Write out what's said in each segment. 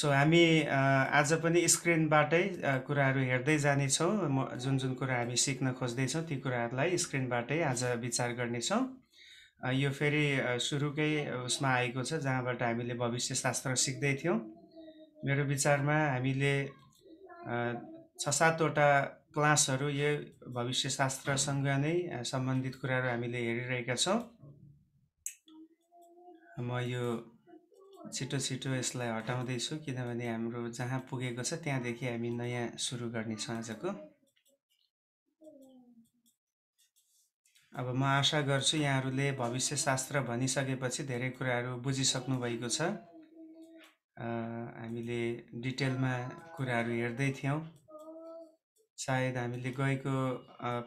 so हामी आज पनि स्क्रिनबाटै कुराहरू हेर्दै जानेछौँ म जुन जुन कुरा हामी सिक्न खोज्दैछौँ ती कुराहरूलाई स्क्रिनबाटै आज विचार गर्नेछौँ यो फेरि सुरुकै उसमा आएको छ जहाँबाट हामीले भविष्यशास्त्र सिक्दै थियौँ मेरो विचारमा हामीले छ सातवटा क्लासहरू यो भविष्यशास्त्रसँग नै सम्बन्धित कुराहरू हामीले हेरिरहेका छौँ म यो छिटो छिटो यसलाई हटाउँदैछु किनभने हाम्रो जहाँ पुगेको छ त्यहाँदेखि हामी नयाँ सुरु गर्नेछौँ आजको अब म आशा गर्छु यहाँहरूले भविष्य शास्त्र भनिसकेपछि धेरै कुराहरू बुझिसक्नु भएको छ हामीले डिटेलमा कुराहरू हेर्दै थियौँ सायद हामीले गएको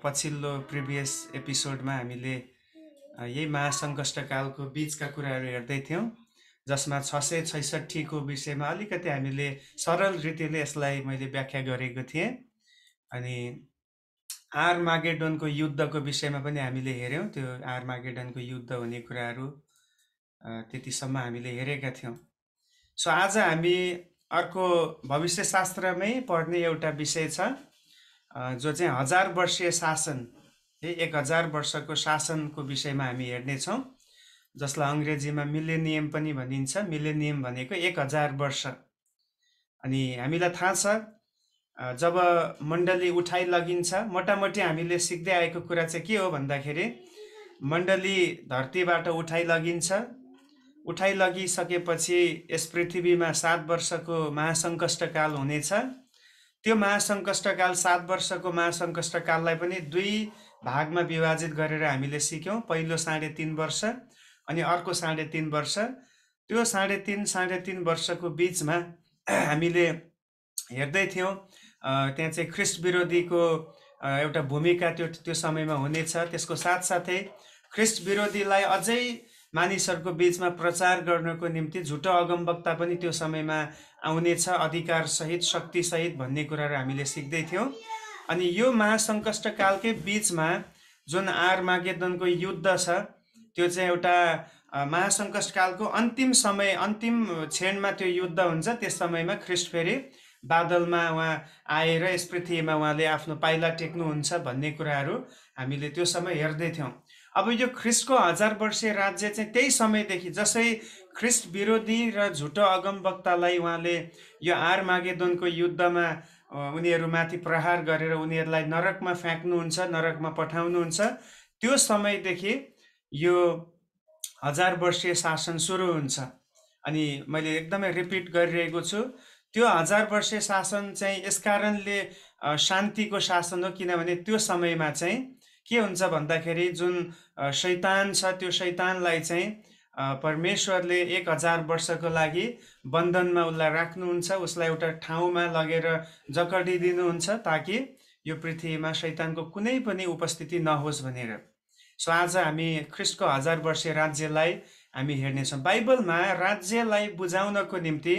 पछिल्लो प्रिभियस एपिसोडमा हामीले यही महासङ्कष्टकालको बिचका कुराहरू हेर्दै थियौँ जसमा छ सय छैसठीको विषयमा अलिकति हामीले सरल रीतिले यसलाई मैले व्याख्या गरेको थिएँ अनि आर मागेडनको युद्धको विषयमा पनि हामीले हेऱ्यौँ त्यो आर मागेडनको युद्ध हुने कुराहरू त्यतिसम्म हामीले हेरेका थियौँ सो आज हामी अर्को भविष्यशास्त्रमै पढ्ने एउटा विषय छ जो चाहिँ हजार वर्षीय शासन है एक हजार वर्षको शासनको विषयमा हामी हेर्नेछौँ जसलाई अङ्ग्रेजीमा मिलेनियम पनि भनिन्छ मिलेनियम भनेको एक हजार वर्ष अनि हामीलाई थाहा छ जब मण्डली उठाइ लगिन्छ मोटामोटी हामीले सिक्दै आएको कुरा चाहिँ के हो भन्दाखेरि मण्डली धरतीबाट उठाइ लगिन्छ उठाइ लगिसकेपछि यस पृथ्वीमा सात वर्षको महासङ्कष्टकाल हुनेछ त्यो महासङ्कष्टकाल सात वर्षको महासङ्कष्टकाललाई पनि दुई भागमा विभाजित गरेर हामीले सिक्यौँ पहिलो साढे तिन वर्ष अनि अर्को साढे तिन वर्ष त्यो साढे तिन साढे तिन वर्षको बिचमा हामीले हेर्दै थियौँ त्यहाँ चाहिँ ख्रिस्ट विरोधीको एउटा भूमिका त्यो त्यो समयमा हुनेछ त्यसको साथसाथै ख्रिस्ट विरोधीलाई अझै मानिसहरूको बिचमा प्रचार गर्नको निम्ति झुटो अगमवक्ता पनि त्यो समयमा आउनेछ अधिकारसहित शक्तिसहित भन्ने कुराहरू हामीले सिक्दै सिक्दैथ्यौँ अनि यो महासङ्कष्टकालकै बिचमा जुन आर मागेदनको युद्ध छ त्यो चाहिँ एउटा महासङ्कटकालको अन्तिम समय अन्तिम क्षणमा त्यो युद्ध हुन्छ त्यस समयमा ख्रिस्ट फेरि बादलमा उहाँ आएर यस पृथ्वीमा उहाँले आफ्नो पाइला टेक्नुहुन्छ भन्ने कुराहरू हामीले त्यो समय हेर्दैथ्यौँ अब यो ख्रिस्टको हजार वर्षीय राज्य चाहिँ त्यही समयदेखि जसै ख्रिस्ट विरोधी र झुटो अगमवक्तालाई उहाँले यो आर मागेदोनको युद्धमा उनीहरूमाथि प्रहार गरेर उनीहरूलाई नरकमा फ्याँक्नुहुन्छ नरकमा पठाउनुहुन्छ त्यो समयदेखि यो हजार वर्षीय शासन सुरु हुन्छ अनि मैले एकदमै रिपिट गरिरहेको छु त्यो हजार वर्षीय शासन चाहिँ यसकारणले शान्तिको शासन हो किनभने त्यो समयमा चाहिँ के हुन्छ भन्दाखेरि जुन शैतान छ त्यो शैतानलाई चाहिँ परमेश्वरले एक हजार वर्षको लागि बन्धनमा उसलाई राख्नुहुन्छ उसलाई एउटा ठाउँमा लगेर जकडिदिनुहुन्छ ताकि यो पृथ्वीमा शैतानको कुनै पनि उपस्थिति नहोस् भनेर सो आज हामी ख्रिस्टको हजार वर्षीय राज्यलाई हामी हेर्नेछौँ बाइबलमा राज्यलाई बुझाउनको निम्ति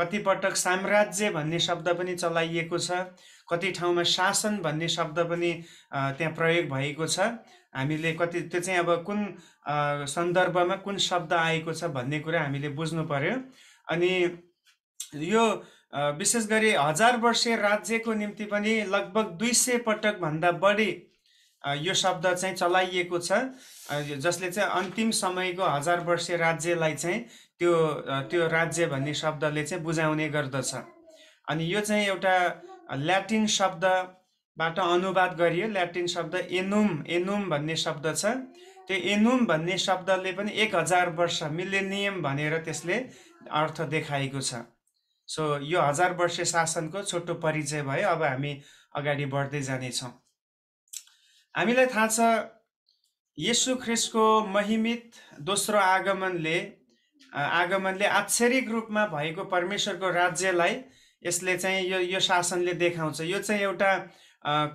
कतिपटक साम्राज्य भन्ने शब्द पनि चलाइएको छ कति ठाउँमा शासन भन्ने शब्द पनि त्यहाँ प्रयोग भएको छ हामीले कति त्यो चाहिँ अब कुन सन्दर्भमा कुन शब्द आएको छ भन्ने कुरा हामीले बुझ्नु पर्यो अनि यो विशेष गरी हजार वर्षीय राज्यको निम्ति पनि लगभग दुई सय पटकभन्दा बढी यो शब्द चाहिँ चलाइएको छ जसले चाहिँ अन्तिम समयको हजार वर्षीय राज्यलाई चाहिँ त्यो त्यो राज्य भन्ने शब्दले चाहिँ बुझाउने गर्दछ अनि यो चाहिँ एउटा ल्याटिन शब्दबाट अनुवाद गरियो ल्याटिन शब्द एनुम एनुम भन्ने शब्द छ त्यो एनुम भन्ने शब्दले पनि एक हजार वर्ष मिलेनियम भनेर त्यसले अर्थ देखाएको छ सो यो हजार वर्ष शासनको छोटो परिचय भयो अब हामी अगाडि बढ्दै जानेछौँ हामीलाई थाहा छ यसु ख्रिस्टको महिमित दोस्रो आगमनले आगमनले आक्षरिक रूपमा भएको परमेश्वरको राज्यलाई यसले चाहिँ यो यो शासनले देखाउँछ यो चाहिँ एउटा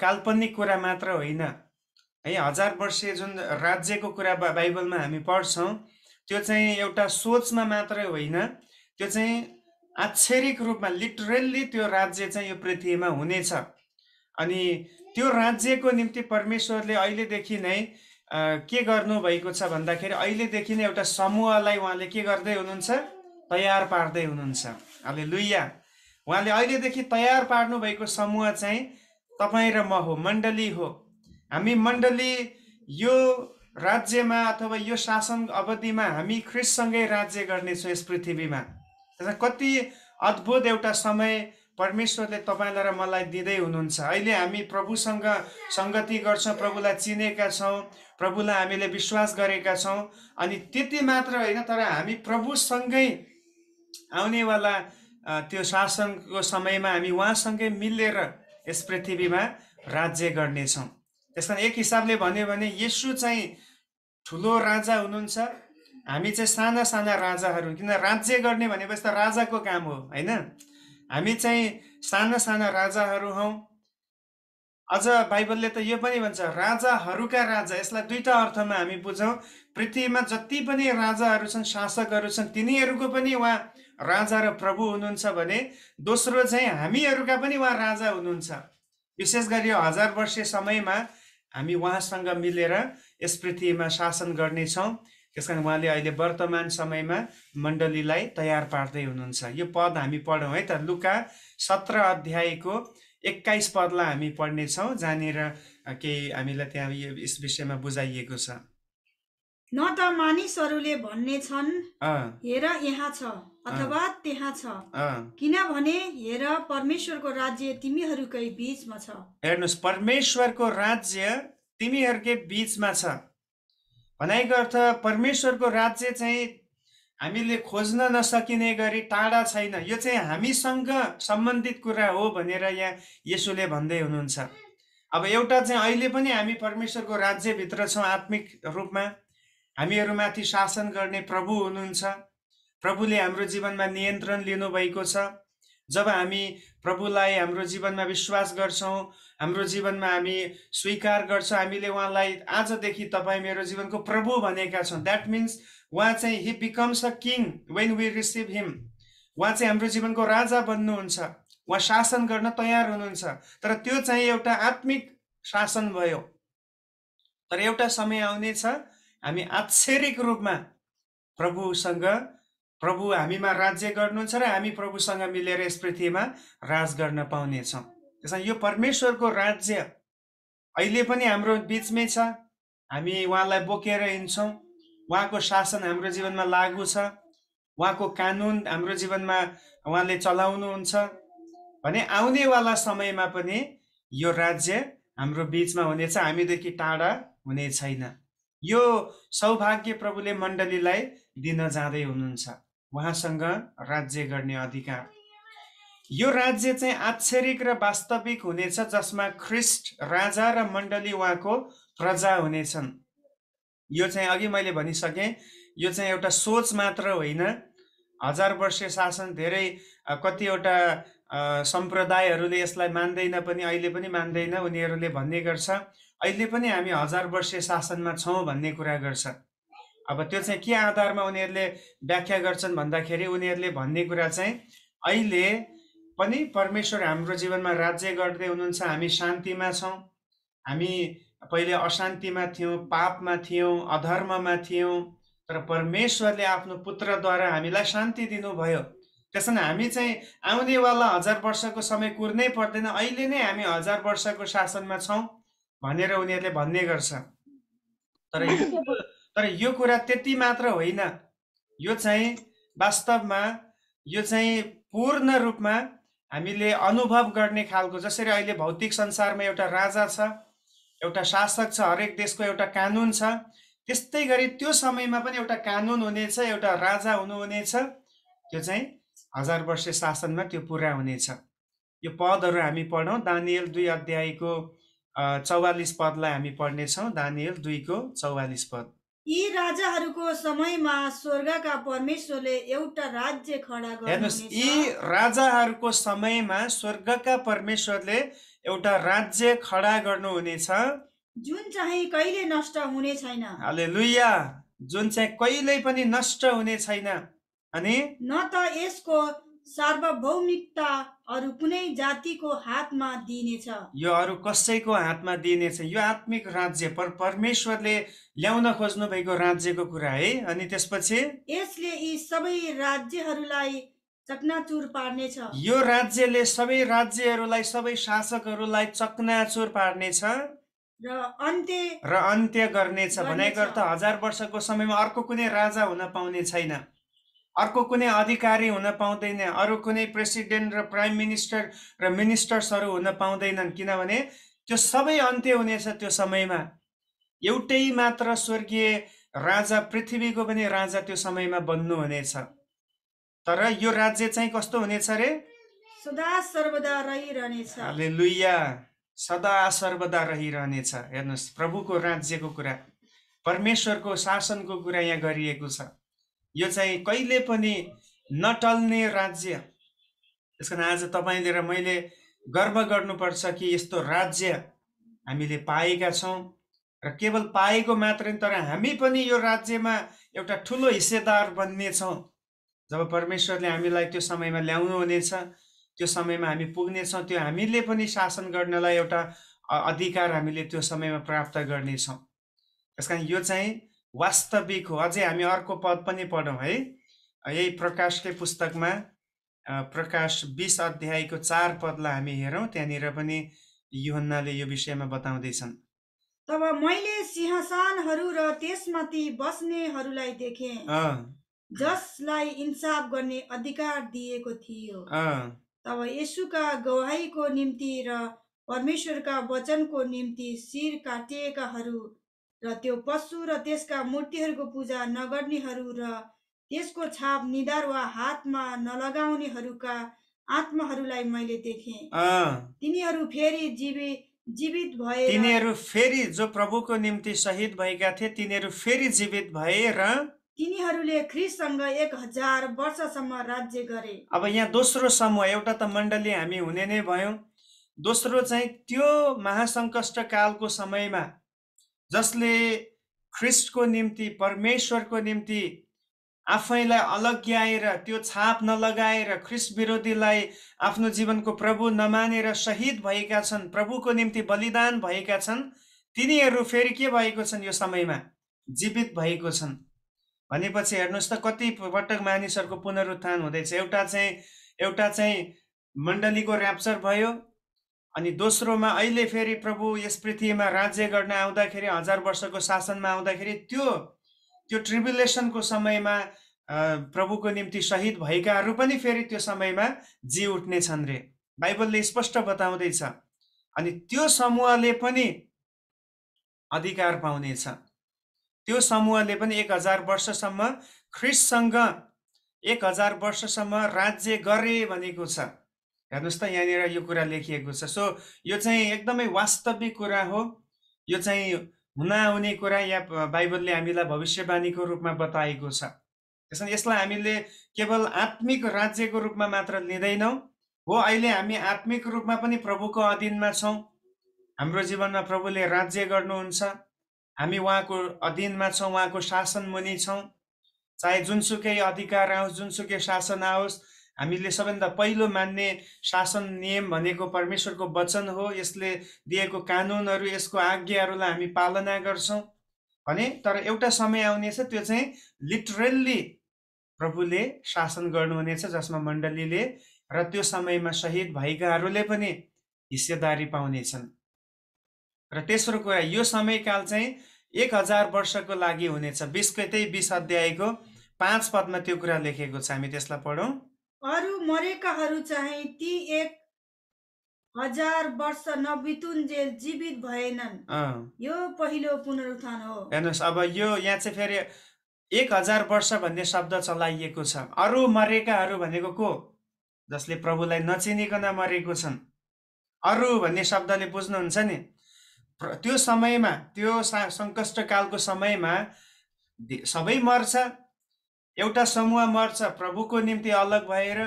काल्पनिक कुरा मात्र होइन है हजार वर्षीय जुन राज्यको कुरा बाइबलमा हामी पढ्छौँ त्यो चाहिँ एउटा सोचमा मात्रै होइन त्यो चाहिँ आक्षरिक रूपमा लिटरल्ली त्यो राज्य चाहिँ यो पृथ्वीमा हुनेछ अनि त्यो राज्यको निम्ति परमेश्वरले अहिलेदेखि नै के गर्नुभएको छ भन्दाखेरि अहिलेदेखि नै एउटा समूहलाई उहाँले के गर्दै हुनुहुन्छ तयार पार्दै हुनुहुन्छ अहिले लुइया उहाँले अहिलेदेखि तयार पार्नुभएको समूह चाहिँ तपाईँ र म हो मण्डली हो हामी मण्डली यो राज्यमा अथवा यो शासन अवधिमा हामी ख्रिससँगै राज्य गर्नेछौँ यस पृथ्वीमा कति अद्भुत एउटा समय परमेश्वरले तपाईँलाई र मलाई दिँदै हुनुहुन्छ अहिले हामी प्रभुसँग सङ्गति गर्छौँ प्रभुलाई चिनेका छौँ प्रभुलाई हामीले विश्वास गरेका छौँ अनि त्यति मात्र होइन तर हामी प्रभुसँगै आउनेवाला त्यो शासनको समयमा हामी उहाँसँगै मिलेर यस पृथ्वीमा राज्य गर्नेछौँ त्यस कारण एक हिसाबले भन्यो भने यसु चाहिँ ठुलो राजा हुनुहुन्छ हामी चाहिँ साना साना राजाहरू किन राज्य गर्ने भनेपछि त राजाको काम हो होइन हामी चाहिँ साना साना राजाहरू हौ अझ बाइबलले त यो पनि भन्छ राजाहरूका राजा यसलाई दुईवटा अर्थमा हामी बुझौँ पृथ्वीमा जति पनि राजाहरू छन् शासकहरू छन् तिनीहरूको पनि उहाँ राजा र प्रभु हुनुहुन्छ भने दोस्रो चाहिँ हामीहरूका पनि उहाँ राजा हुनुहुन्छ विशेष गरी हजार वर्ष समयमा हामी उहाँसँग मिलेर यस पृथ्वीमा शासन गर्नेछौँ त्यस कारण उहाँले अहिले वर्तमान समयमा मण्डलीलाई तयार पार्दै हुनुहुन्छ यो पद हामी पढौँ है त लुका सत्र अध्यायको एक्काइस पदलाई हामी पढ्नेछौँ जहाँनिर केही हामीलाई त्यहाँ यो यस विषयमा बुझाइएको छ न त मानिसहरूले भन्ने छन् हेर यहाँ छ अथवा त्यहाँ छ किनभने हेर परमेश्वरको राज्य तिमीहरूकै बिचमा छ हेर्नुहोस् परमेश्वरको राज्य तिमीहरूकै बिचमा छ भनाइको अर्थ परमेश्वरको राज्य चाहिँ हामीले खोज्न नसकिने गरी टाढा छैन यो चाहिँ हामीसँग सम्बन्धित कुरा हो भनेर यहाँ यसुले भन्दै हुनुहुन्छ अब एउटा चाहिँ अहिले पनि हामी परमेश्वरको राज्यभित्र छौँ आत्मिक रूपमा हामीहरूमाथि शासन गर्ने प्रभु हुनुहुन्छ प्रभुले हाम्रो जीवनमा नियन्त्रण लिनुभएको छ जब हामी प्रभुलाई हाम्रो जीवनमा विश्वास गर्छौँ हाम्रो जीवनमा हामी स्वीकार गर्छौँ हामीले उहाँलाई आजदेखि तपाईँ मेरो जीवनको प्रभु भनेका छौँ द्याट मिन्स उहाँ चाहिँ he becomes a king when we receive him उहाँ चाहिँ हाम्रो जीवनको राजा बन्नुहुन्छ उहाँ शासन गर्न तयार हुनुहुन्छ तर त्यो चाहिँ एउटा आत्मिक शासन भयो तर एउटा समय आउनेछ हामी आश्चर्यको रूपमा प्रभुसँग प्रभु हामीमा राज्य गर्नुहुन्छ र हामी प्रभुसँग मिलेर यस पृथ्वीमा राज गर्न पाउनेछौँ त्यसमा यो परमेश्वरको राज्य अहिले पनि हाम्रो बिचमै छ हामी उहाँलाई बोकेर हिँड्छौँ उहाँको शासन हाम्रो जीवनमा लागु छ उहाँको कानुन हाम्रो जीवनमा उहाँले चलाउनुहुन्छ भने आउनेवाला समयमा पनि यो राज्य हाम्रो बिचमा हुनेछ हामीदेखि टाढा हुने छैन यो सौभाग्य प्रभुले मण्डलीलाई दिन जाँदै हुनुहुन्छ उहाँसँग राज्य गर्ने अधिकार यो राज्य चाहिँ आक्षरिक र वास्तविक हुनेछ जसमा ख्रिस्ट राजा र मण्डली उहाँको प्रजा हुनेछन् यो चाहिँ अघि मैले भनिसकेँ यो चाहिँ एउटा सोच मात्र होइन हजार वर्ष शासन धेरै कतिवटा सम्प्रदायहरूले यसलाई मान्दैन पनि अहिले पनि मान्दैन उनीहरूले भन्ने गर्छ अहिले पनि हामी हजार वर्ष शासनमा छौँ भन्ने कुरा गर्छ अब त्यो चाहिँ के आधारमा उनीहरूले व्याख्या गर्छन् भन्दाखेरि उनीहरूले भन्ने कुरा चाहिँ अहिले पनि परमेश्वर हाम्रो जीवनमा राज्य गर्दै हुनुहुन्छ हामी शान्तिमा छौँ हामी पहिले अशान्तिमा थियौँ पापमा थियौँ अधर्ममा थियौँ तर परमेश्वरले आफ्नो पुत्रद्वारा हामीलाई शान्ति दिनुभयो त्यसमा हामी चाहिँ आउनेवाला हजार वर्षको समय कुर्नै पर्दैन अहिले नै हामी हजार वर्षको शासनमा छौँ भनेर उनीहरूले भन्ने गर्छ तर तर यो कुरा त्यति मात्र होइन यो चाहिँ वास्तवमा यो चाहिँ पूर्ण रूपमा हामीले अनुभव गर्ने खालको जसरी अहिले भौतिक संसारमा एउटा राजा छ एउटा शासक छ हरेक देशको एउटा कानुन छ त्यस्तै गरी त्यो समयमा पनि एउटा कानुन हुनेछ एउटा राजा हुनुहुनेछ त्यो चाहिँ हजार वर्ष शासनमा त्यो पुरा हुनेछ यो पदहरू हामी पढौँ दानियल दुई अध्यायको चौवालिस पदलाई हामी पढ्नेछौँ दानियल दुईको चौवालिस पद यी राजाहरूको समयमा स्वर्गका परमेश्वरले एउटा राज्य खडा हेर्नुहोस् यी राजाहरूको समयमा स्वर्गका परमेश्वरले एउटा राज्य खडा गर्नुहुनेछ जुन चाहिँ कहिले नष्ट हुने छैन हालेलुया जुन चाहिँ कहिल्यै पनि नष्ट हुने छैन अनि न त यसको सार्वभौमिकता अरू कुनै जातिको हातमा दिइनेछ यो अरू कसैको हातमा दिइनेछ यो आत्मिक राज्य पर परमेश्वरले ल्याउन खोज्नु भएको राज्यको कुरा है अनि त्यसपछि यसले यी सबै राज्यहरूलाई चकनाचुर पार्नेछ यो राज्यले सबै राज्यहरूलाई सबै शासकहरूलाई चकनाचुर पार्नेछ र अन्त्य र अन्त्य गर्नेछ भनेको त हजार वर्षको समयमा अर्को कुनै राजा हुन पाउने छैन अर्को कुनै अधिकारी हुन पाउँदैन अरू कुनै प्रेसिडेन्ट र प्राइम मिनिस्टर र मिनिस्टर्सहरू हुन पाउँदैनन् किनभने त्यो सबै अन्त्य हुनेछ त्यो समयमा एउटै मात्र स्वर्गीय राजा पृथ्वीको पनि राजा त्यो समयमा बन्नुहुनेछ तर यो राज्य चाहिँ कस्तो हुनेछ अरे सदा सर्वदा रहिरहनेछ लुइया सदा सर्वदा रहिरहनेछ हेर्नुहोस् प्रभुको राज्यको कुरा परमेश्वरको शासनको कुरा यहाँ गरिएको छ यो चाहिँ कहिले पनि नटल्ने राज्य त्यस कारण आज तपाईँले र मैले गर्व गर्नुपर्छ कि यस्तो राज्य हामीले पाएका छौँ र केवल पाएको मात्रै तर हामी पनि यो राज्यमा एउटा ठुलो हिस्सेदार बन्नेछौँ जब परमेश्वरले हामीलाई त्यो समयमा ल्याउनु हुनेछ त्यो समयमा हामी पुग्नेछौँ त्यो हामीले पनि शासन गर्नलाई एउटा अधिकार हामीले त्यो समयमा प्राप्त गर्नेछौँ त्यस कारण यो चाहिँ वास्तविक हो अझै हामी अर्को पद पनि पढौँ है यही प्रकाशकै पुस्तकमा प्रकाश बिस अध्यायको चार पदलाई हामी हेरौँ त्यहाँनिर पनि युहन्नाले यो विषयमा बताउँदैछन् तब मैले सिंहसानहरू र त्यसमाथि बस्नेहरूलाई देखेँ जसलाई इन्साफ गर्ने अधिकार दिएको थियो तब यसुका गवाईको निम्ति र परमेश्वरका वचनको निम्ति शिर काटिएकाहरू र त्यो पशु र त्यसका मूर्तिहरूको पूजा नगर्नेहरू र त्यसको छाप निधार वा हातमा नलगाउनेहरूका आत्माहरूलाई मैले देखेँ तिनीहरू फेरि जीवित जीवित भए तिनीहरू फेरि जो प्रभुको निम्ति शहीद भएका थिए तिनीहरू फेरि जीवित भए र तिनीहरूले ख्रिससँग एक हजार वर्षसम्म राज्य गरे अब यहाँ दोस्रो समूह एउटा त मण्डली हामी हुने नै भयौँ दोस्रो चाहिँ त्यो महासङ्कष्ट कालको समयमा जसले ख्रिस्टको निम्ति परमेश्वरको निम्ति आफैलाई अलग्याएर त्यो छाप नलगाएर ख्रिस्ट विरोधीलाई आफ्नो जीवनको प्रभु नमानेर शहीद भएका छन् प्रभुको निम्ति बलिदान भएका छन् तिनीहरू फेरि के भएको छन् यो समयमा जीवित भएको छन् भनेपछि हेर्नुहोस् त कति पटक मानिसहरूको पुनरुत्थान हुँदैछ एउटा चाहिँ एउटा चाहिँ मण्डलीको ऱ्याप्चर भयो अनि दोस्रोमा अहिले फेरि प्रभु यस पृथ्वीमा राज्य गर्न आउँदाखेरि हजार वर्षको शासनमा आउँदाखेरि त्यो त्यो ट्रिबुलेसनको समयमा प्रभुको निम्ति शहीद भएकाहरू पनि फेरि त्यो समयमा जी छन् रे बाइबलले स्पष्ट बताउँदैछ अनि त्यो समूहले पनि अधिकार पाउनेछ त्यो समूहले पनि एक हजार वर्षसम्म ख्रिससँग एक हजार वर्षसम्म राज्य गरे भनेको छ हेर्नुहोस् त यहाँनिर यो कुरा लेखिएको छ सो यो चाहिँ एकदमै वास्तविक कुरा हो यो चाहिँ आउने कुरा या बाइबलले हामीलाई भविष्यवाणीको रूपमा बताएको छ त्यसमा यसलाई हामीले केवल आत्मिक राज्यको रूपमा मात्र लिँदैनौँ हो अहिले हामी आत्मिक रूपमा पनि प्रभुको अधीनमा छौँ हाम्रो जीवनमा प्रभुले राज्य गर्नुहुन्छ हामी उहाँको अधीनमा छौँ उहाँको शासन मुनि छौँ चाहे जुनसुकै अधिकार आओस् जुनसुकै शासन आओस् हामीले सबैभन्दा पहिलो मान्ने शासन नियम भनेको परमेश्वरको वचन हो यसले दिएको कानुनहरू यसको आज्ञाहरूलाई हामी पालना गर्छौँ भने तर एउटा समय आउनेछ त्यो चाहिँ लिटरल्ली प्रभुले शासन गर्नुहुनेछ जसमा मण्डलीले र त्यो समयमा शहीद भएकाहरूले पनि हिस्सेदारी पाउनेछन् र तेस्रो कुरा यो समयकाल चाहिँ एक हजार वर्षको लागि हुनेछ बिसकै त्यही बिस अध्यायको पाँच पदमा त्यो कुरा लेखेको छ हामी त्यसलाई पढौँ अरू मरेकाहरू चाहिँ ती एक हजार वर्ष नबितुन्जेल जीवित भएनन् यो पहिलो पुनरुत्थान हो हेर्नुहोस् अब यो यहाँ चाहिँ फेरि एक हजार वर्ष भन्ने शब्द चलाइएको छ अरू मरेकाहरू भनेको को जसले प्रभुलाई नचिनिकन मरेको छन् अरू भन्ने शब्दले बुझ्नुहुन्छ नि त्यो समयमा त्यो सङ्कष्टकालको समयमा सबै मर्छ एउटा समूह मर्छ प्रभुको निम्ति अलग भएर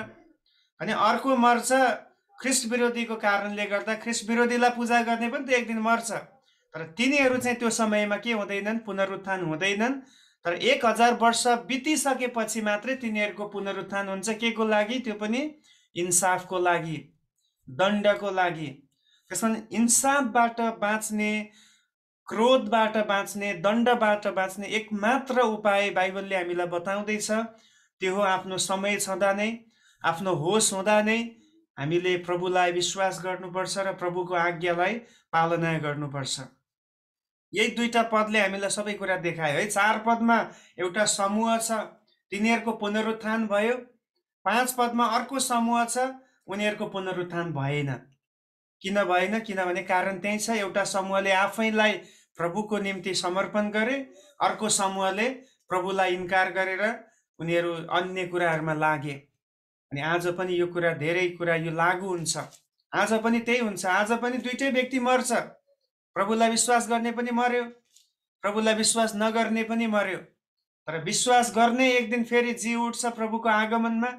अनि अर्को मर्छ ख्रिस्ट विरोधीको कारणले गर्दा ख्रिस्ट विरोधीलाई पूजा गर्ने पनि त एक दिन मर्छ तर तिनीहरू चाहिँ त्यो समयमा के हुँदैनन् पुनरुत्थान हुँदैनन् तर एक हजार वर्ष बितिसकेपछि मात्रै तिनीहरूको पुनरुत्थान हुन्छ के को लागि त्यो पनि इन्साफको लागि दण्डको लागि त्यसमा इन्साफबाट बाँच्ने क्रोधबाट बाँच्ने दण्डबाट बाँच्ने एकमात्र उपाय बाइबलले हामीलाई बताउँदैछ त्यो हो आफ्नो समय छँदा नै आफ्नो होस हुँदा नै हामीले प्रभुलाई विश्वास गर्नुपर्छ र प्रभुको आज्ञालाई पालना गर्नुपर्छ यही दुईवटा पदले हामीलाई सबै कुरा देखायो है चार पदमा एउटा समूह छ तिनीहरूको पुनरुत्थान भयो पाँच पदमा अर्को समूह छ उनीहरूको पुनरुत्थान भएन किन भएन किनभने कारण त्यही छ एउटा समूहले आफैलाई प्रभुको निम्ति समर्पण गरे अर्को समूहले प्रभुलाई इन्कार गरेर उनीहरू अन्य कुराहरूमा लागे अनि आज पनि यो कुरा धेरै कुरा यो लागु हुन्छ आज पनि त्यही हुन्छ आज पनि दुइटै व्यक्ति मर्छ प्रभुलाई विश्वास गर्ने पनि मर्यो प्रभुलाई विश्वास नगर्ने पनि मर्यो तर विश्वास गर्ने एक दिन फेरि जी उठ्छ प्रभुको आगमनमा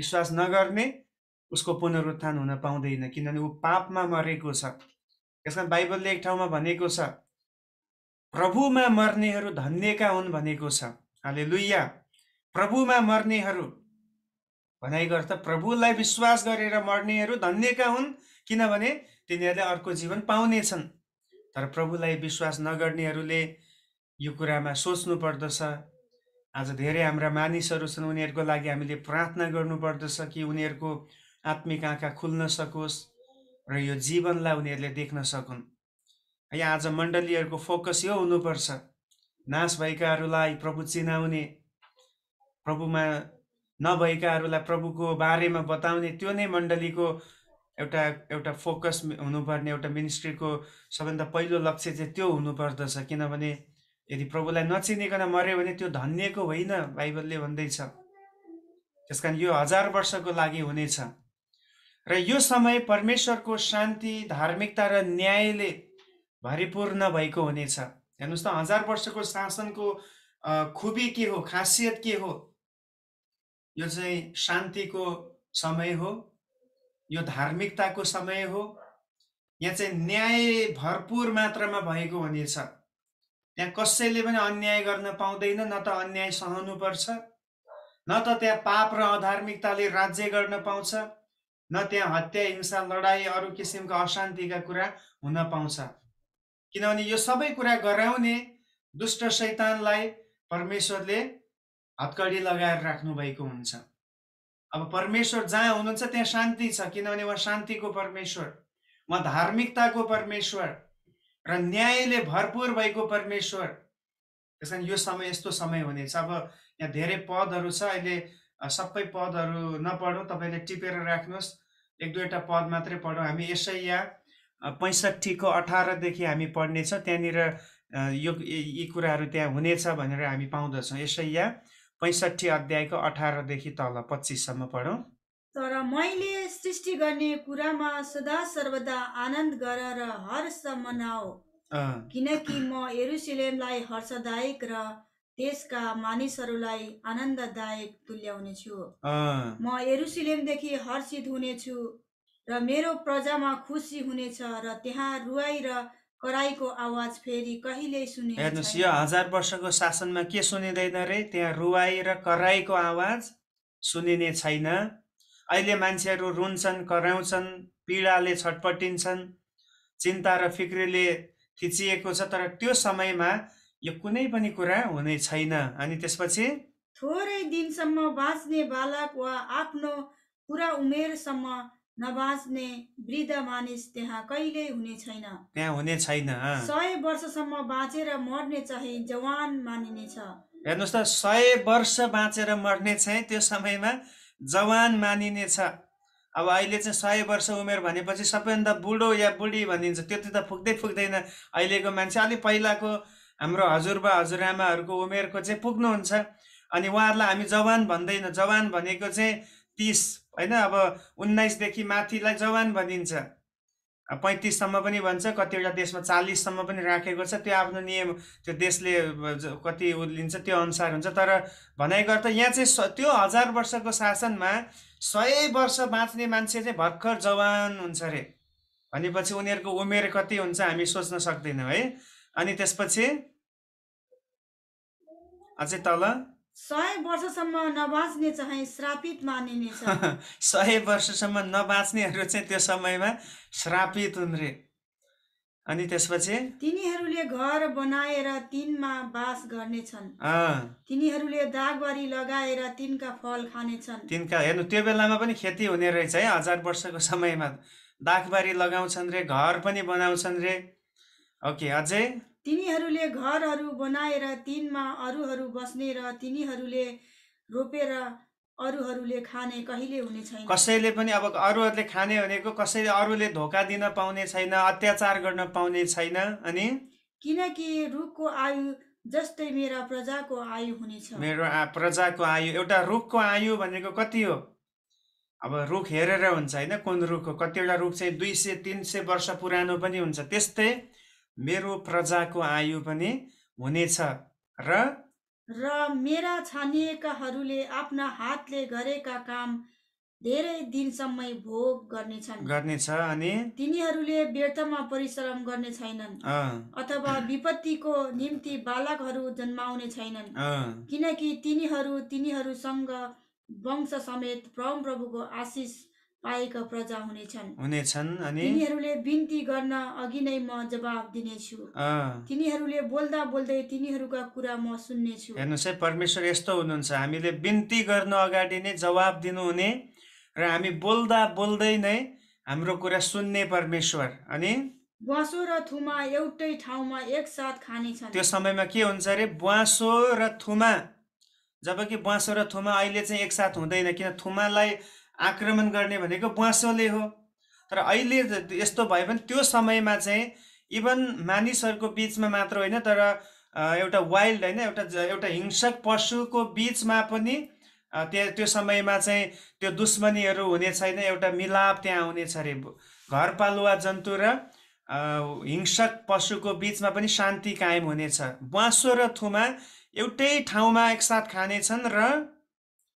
विश्वास नगर्ने उसको पुनरुत्थान हुन पाउँदैन किनभने ऊ पापमा मरेको छ त्यस बाइबलले एक ठाउँमा भनेको छ प्रभुमा मर्नेहरू धन्यका हुन् भनेको छ हाले लुइया प्रभुमा मर्नेहरू भनाइको अर्थ प्रभुलाई विश्वास गरेर मर्नेहरू धन्यका हुन् किनभने तिनीहरूले अर्को जीवन पाउनेछन् तर प्रभुलाई विश्वास नगर्नेहरूले यो कुरामा सोच्नु पर्दछ आज धेरै हाम्रा मानिसहरू छन् उनीहरूको लागि हामीले प्रार्थना गर्नुपर्दछ कि उनीहरूको आत्मिक आँखा खुल्न सकोस् र यो जीवनलाई उनीहरूले देख्न सकुन् है आज मण्डलीहरूको फोकस यो हुनुपर्छ नाश भएकाहरूलाई प्रभु चिनाउने प्रभुमा नभएकाहरूलाई प्रभुको बारेमा बताउने त्यो नै मण्डलीको एउटा एउटा फोकस हुनुपर्ने एउटा मिनिस्ट्रीको सबैभन्दा पहिलो लक्ष्य चाहिँ त्यो हुनुपर्दछ किनभने यदि प्रभुलाई नचिनेकन मऱ्यो भने त्यो धन्यको होइन बाइबलले भन्दैछ त्यस कारण यो हजार वर्षको लागि हुनेछ र यो समय परमेश्वरको शान्ति धार्मिकता र न्यायले भरिपूर्ण भएको हुनेछ हेर्नुहोस् त हजार वर्षको शासनको खुबी के हो खासियत के हो यो चाहिँ शान्तिको समय हो यो धार्मिकताको समय हो यहाँ चाहिँ न्याय भरपूर मात्रामा भएको हुनेछ त्यहाँ कसैले पनि अन्याय गर्न पाउँदैन न त अन्याय सहनुपर्छ न त त्यहाँ पाप र अधार्मिकताले राज्य गर्न पाउँछ न त्यहाँ हत्या हिंसा लडाइँ अरू किसिमका अशान्तिका कुरा हुन पाउँछ किनभने यो सबै कुरा गराउने दुष्ट शैतानलाई परमेश्वरले हत्कडी लगाएर राख्नुभएको हुन्छ अब परमेश्वर जहाँ हुनुहुन्छ त्यहाँ शान्ति छ किनभने उहाँ शान्तिको परमेश्वर उहाँ धार्मिकताको परमेश्वर र न्यायले भरपुर भएको परमेश्वर त्यस कारण यो समय यस्तो समय हुनेछ अब यहाँ धेरै पदहरू छ अहिले सबै पदहरू नपढौँ तपाईँले टिपेर राख्नुहोस् एक दुईवटा पद मात्रै पढौँ हामी यसै या पैँसठीको अठारदेखि हामी पढ्नेछ त्यहाँनिर यो यी कुराहरू त्यहाँ हुनेछ भनेर हामी पाउँदछौँ यसै या पैँसठी अध्यायको अठारदेखि तल पच्चिससम्म पढौँ तर मैले सृष्टि गर्ने कुरामा सदा सर्वदा आनन्द गर र हर्ष मनाऊ किनकि म एरुसलेमलाई हर्षदायक र देशका मानिसहरूलाई आनन्ददायक तुल्याउनेछु म एरुसिलेमदेखि हर्षित हुनेछु र मेरो प्रजामा खुसी हुनेछ र त्यहाँ रुवाई र कराईको आवाज फेरि कहिले सुने हेर्नुहोस् यो हजार वर्षको शासनमा के सुनिँदैन रे त्यहाँ रुवाई र कराईको आवाज सुनिने छैन अहिले मान्छेहरू रुन्छन् कराउँछन् पीडाले छटपटिन्छन् चिन्ता र फिक्रीले थिचिएको छ तर त्यो समयमा यो कुनै पनि कुरा हुने छैन अनि त्यसपछि थोरै दिनसम्म बाँच्ने बालक वा आफ्नो पुरा उमेरसम्म नबाँच्ने वृद्ध मानिस त्यहाँ कहिल्यै हुने छैन त्यहाँ हुने छैन सय वर्षसम्म बाँचेर मर्ने चाहिँ जवान मानिनेछ हेर्नुहोस् त सय वर्ष बाँचेर मर्ने चाहिँ त्यो समयमा जवान मानिनेछ अब अहिले चाहिँ सय वर्ष उमेर भनेपछि सबैभन्दा बुढो या बुढी भनिन्छ त्यति त फुक्दै फुक्दैन अहिलेको मान्छे अलिक पहिलाको हाम्रो हजुरबा हजुरआमाहरूको उमेरको चाहिँ पुग्नुहुन्छ अनि उहाँहरूलाई हामी जवान भन्दैन जवान भनेको चाहिँ तिस होइन अब उन्नाइसदेखि माथिलाई जवान भनिन्छ पैँतिससम्म पनि भन्छ कतिवटा देशमा चालिससम्म पनि राखेको छ त्यो आफ्नो नियम त्यो देशले कति लिन्छ त्यो अनुसार हुन्छ तर भनाइ गर्दा यहाँ चाहिँ त्यो हजार वर्षको शासनमा सय वर्ष बाँच्ने मान्छे चाहिँ भर्खर जवान हुन्छ अरे भनेपछि उनीहरूको उमेर कति हुन्छ हामी सोच्न सक्दैनौँ है अनि त्यसपछि अझै तल सय वर्षसम्म नबाँच्ने चाहिँ श्रापित मानिने सय वर्षसम्म नबाँच्नेहरू चाहिँ त्यो समयमा श्रापित हुन् रे अनि त्यसपछि तिनीहरूले घर बनाएर तिनमा बास गर्ने गर्नेछन् तिनीहरूले दागबारी लगाएर तिनका फल खाने छन् तिनका हेर्नु त्यो बेलामा पनि खेती हुने रहेछ है हजार वर्षको समयमा दागबारी लगाउँछन् रे घर पनि बनाउँछन् रे ओके अझै तिनीहरूले घरहरू बनाएर तिनमा अरूहरू बस्ने र तिनीहरूले रोपेर अरूहरूले खाने कहिले हुने छैन कसैले पनि अब अरूहरूले खाने भनेको कसैले अरूले धोका दिन पाउने छैन अत्याचार गर्न पाउने छैन अनि किनकि रुखको आयु जस्तै मेरा प्रजाको आयु हुनेछ मेरो प्रजाको आयु एउटा रुखको आयु भनेको कति हो अब रुख हेरेर हुन्छ होइन कुन रुख हो कतिवटा रुख चाहिँ दुई सय तिन सय वर्ष पुरानो पनि हुन्छ त्यस्तै मेरो प्रजाको आयु पनि हुनेछ र र मेरा छानिएकाहरूले आफ्ना हातले गरेका काम धेरै दिनसम्म भोग गर्नेछन् गर्नेछ अनि तिनीहरूले व्यर्थमा परिश्रम गर्ने छैनन् अथवा विपत्तिको निम्ति बालकहरू जन्माउने छैनन् किनकि तिनीहरू तिनीहरूसँग वंश समेत परमप्रभुको प्रभुको आशिष पाएका प्रजा हुनेछन् हुनेछन् अनि तिनीहरूले बिन्ती गर्न अघि नै म जवाब दिनेछु तिनीहरूले बोल्दा बोल्दै तिनीहरूका कुरा म सुन्नेछु हेर्नुहोस् है परमेश्वर यस्तो हुनुहुन्छ हामीले बिन्ती गर्न अगाडि नै जवाब दिनुहुने र हामी बोल्दा बोल्दै नै हाम्रो कुरा सुन्ने परमेश्वर अनि ब्वासो र थुमा एउटै ठाउँमा एकसाथ खानेछन् त्यो समयमा के हुन्छ अरे ब्वासो र थुमा जबकि ब्वासो र थुमा अहिले चाहिँ एकसाथ हुँदैन किन थुमालाई आक्रमण गर्ने भनेको बाँसोले हो तर अहिले यस्तो भयो भने त्यो समयमा चाहिँ इभन मानिसहरूको बिचमा मात्र होइन तर एउटा वाइल्ड होइन एउटा एउटा हिंसक पशुको बिचमा पनि त्यहाँ त्यो समयमा चाहिँ त्यो दुश्मनीहरू हुने छैन एउटा मिलाप त्यहाँ छ अरे घरपालुवा जन्तु र हिंसक पशुको बिचमा पनि शान्ति कायम हुनेछ बाँसो र थुमा एउटै ठाउँमा एकसाथ खानेछन् र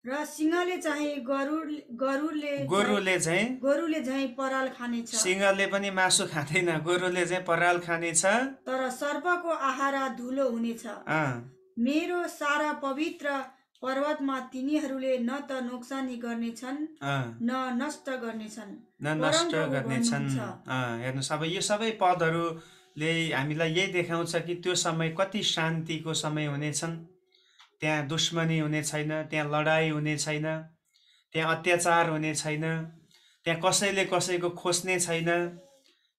र सिंहले चाहिँ गरुड गरुडले गोरुले चाहिँ गोरुले चाहिँ पराल खानेछ सिंहले पनि मासु खाँदैन गोरुले चाहिँ पराल खानेछ तर सर्पको आहारा धुलो हुनेछ मेरो सारा पवित्र पर्वतमा तिनीहरूले न त नोक्सानी गर्नेछन् न नष्ट गर्नेछन् न नष्ट गर्नेछन् हेर्नुहोस् अब यो सबै पदहरूले हामीलाई यही देखाउँछ कि त्यो समय कति शान्तिको समय हुनेछन् त्यहाँ दुश्मनी हुने छैन त्यहाँ लडाइँ हुने छैन त्यहाँ अत्याचार हुने छैन त्यहाँ कसैले कसैको खोज्ने छैन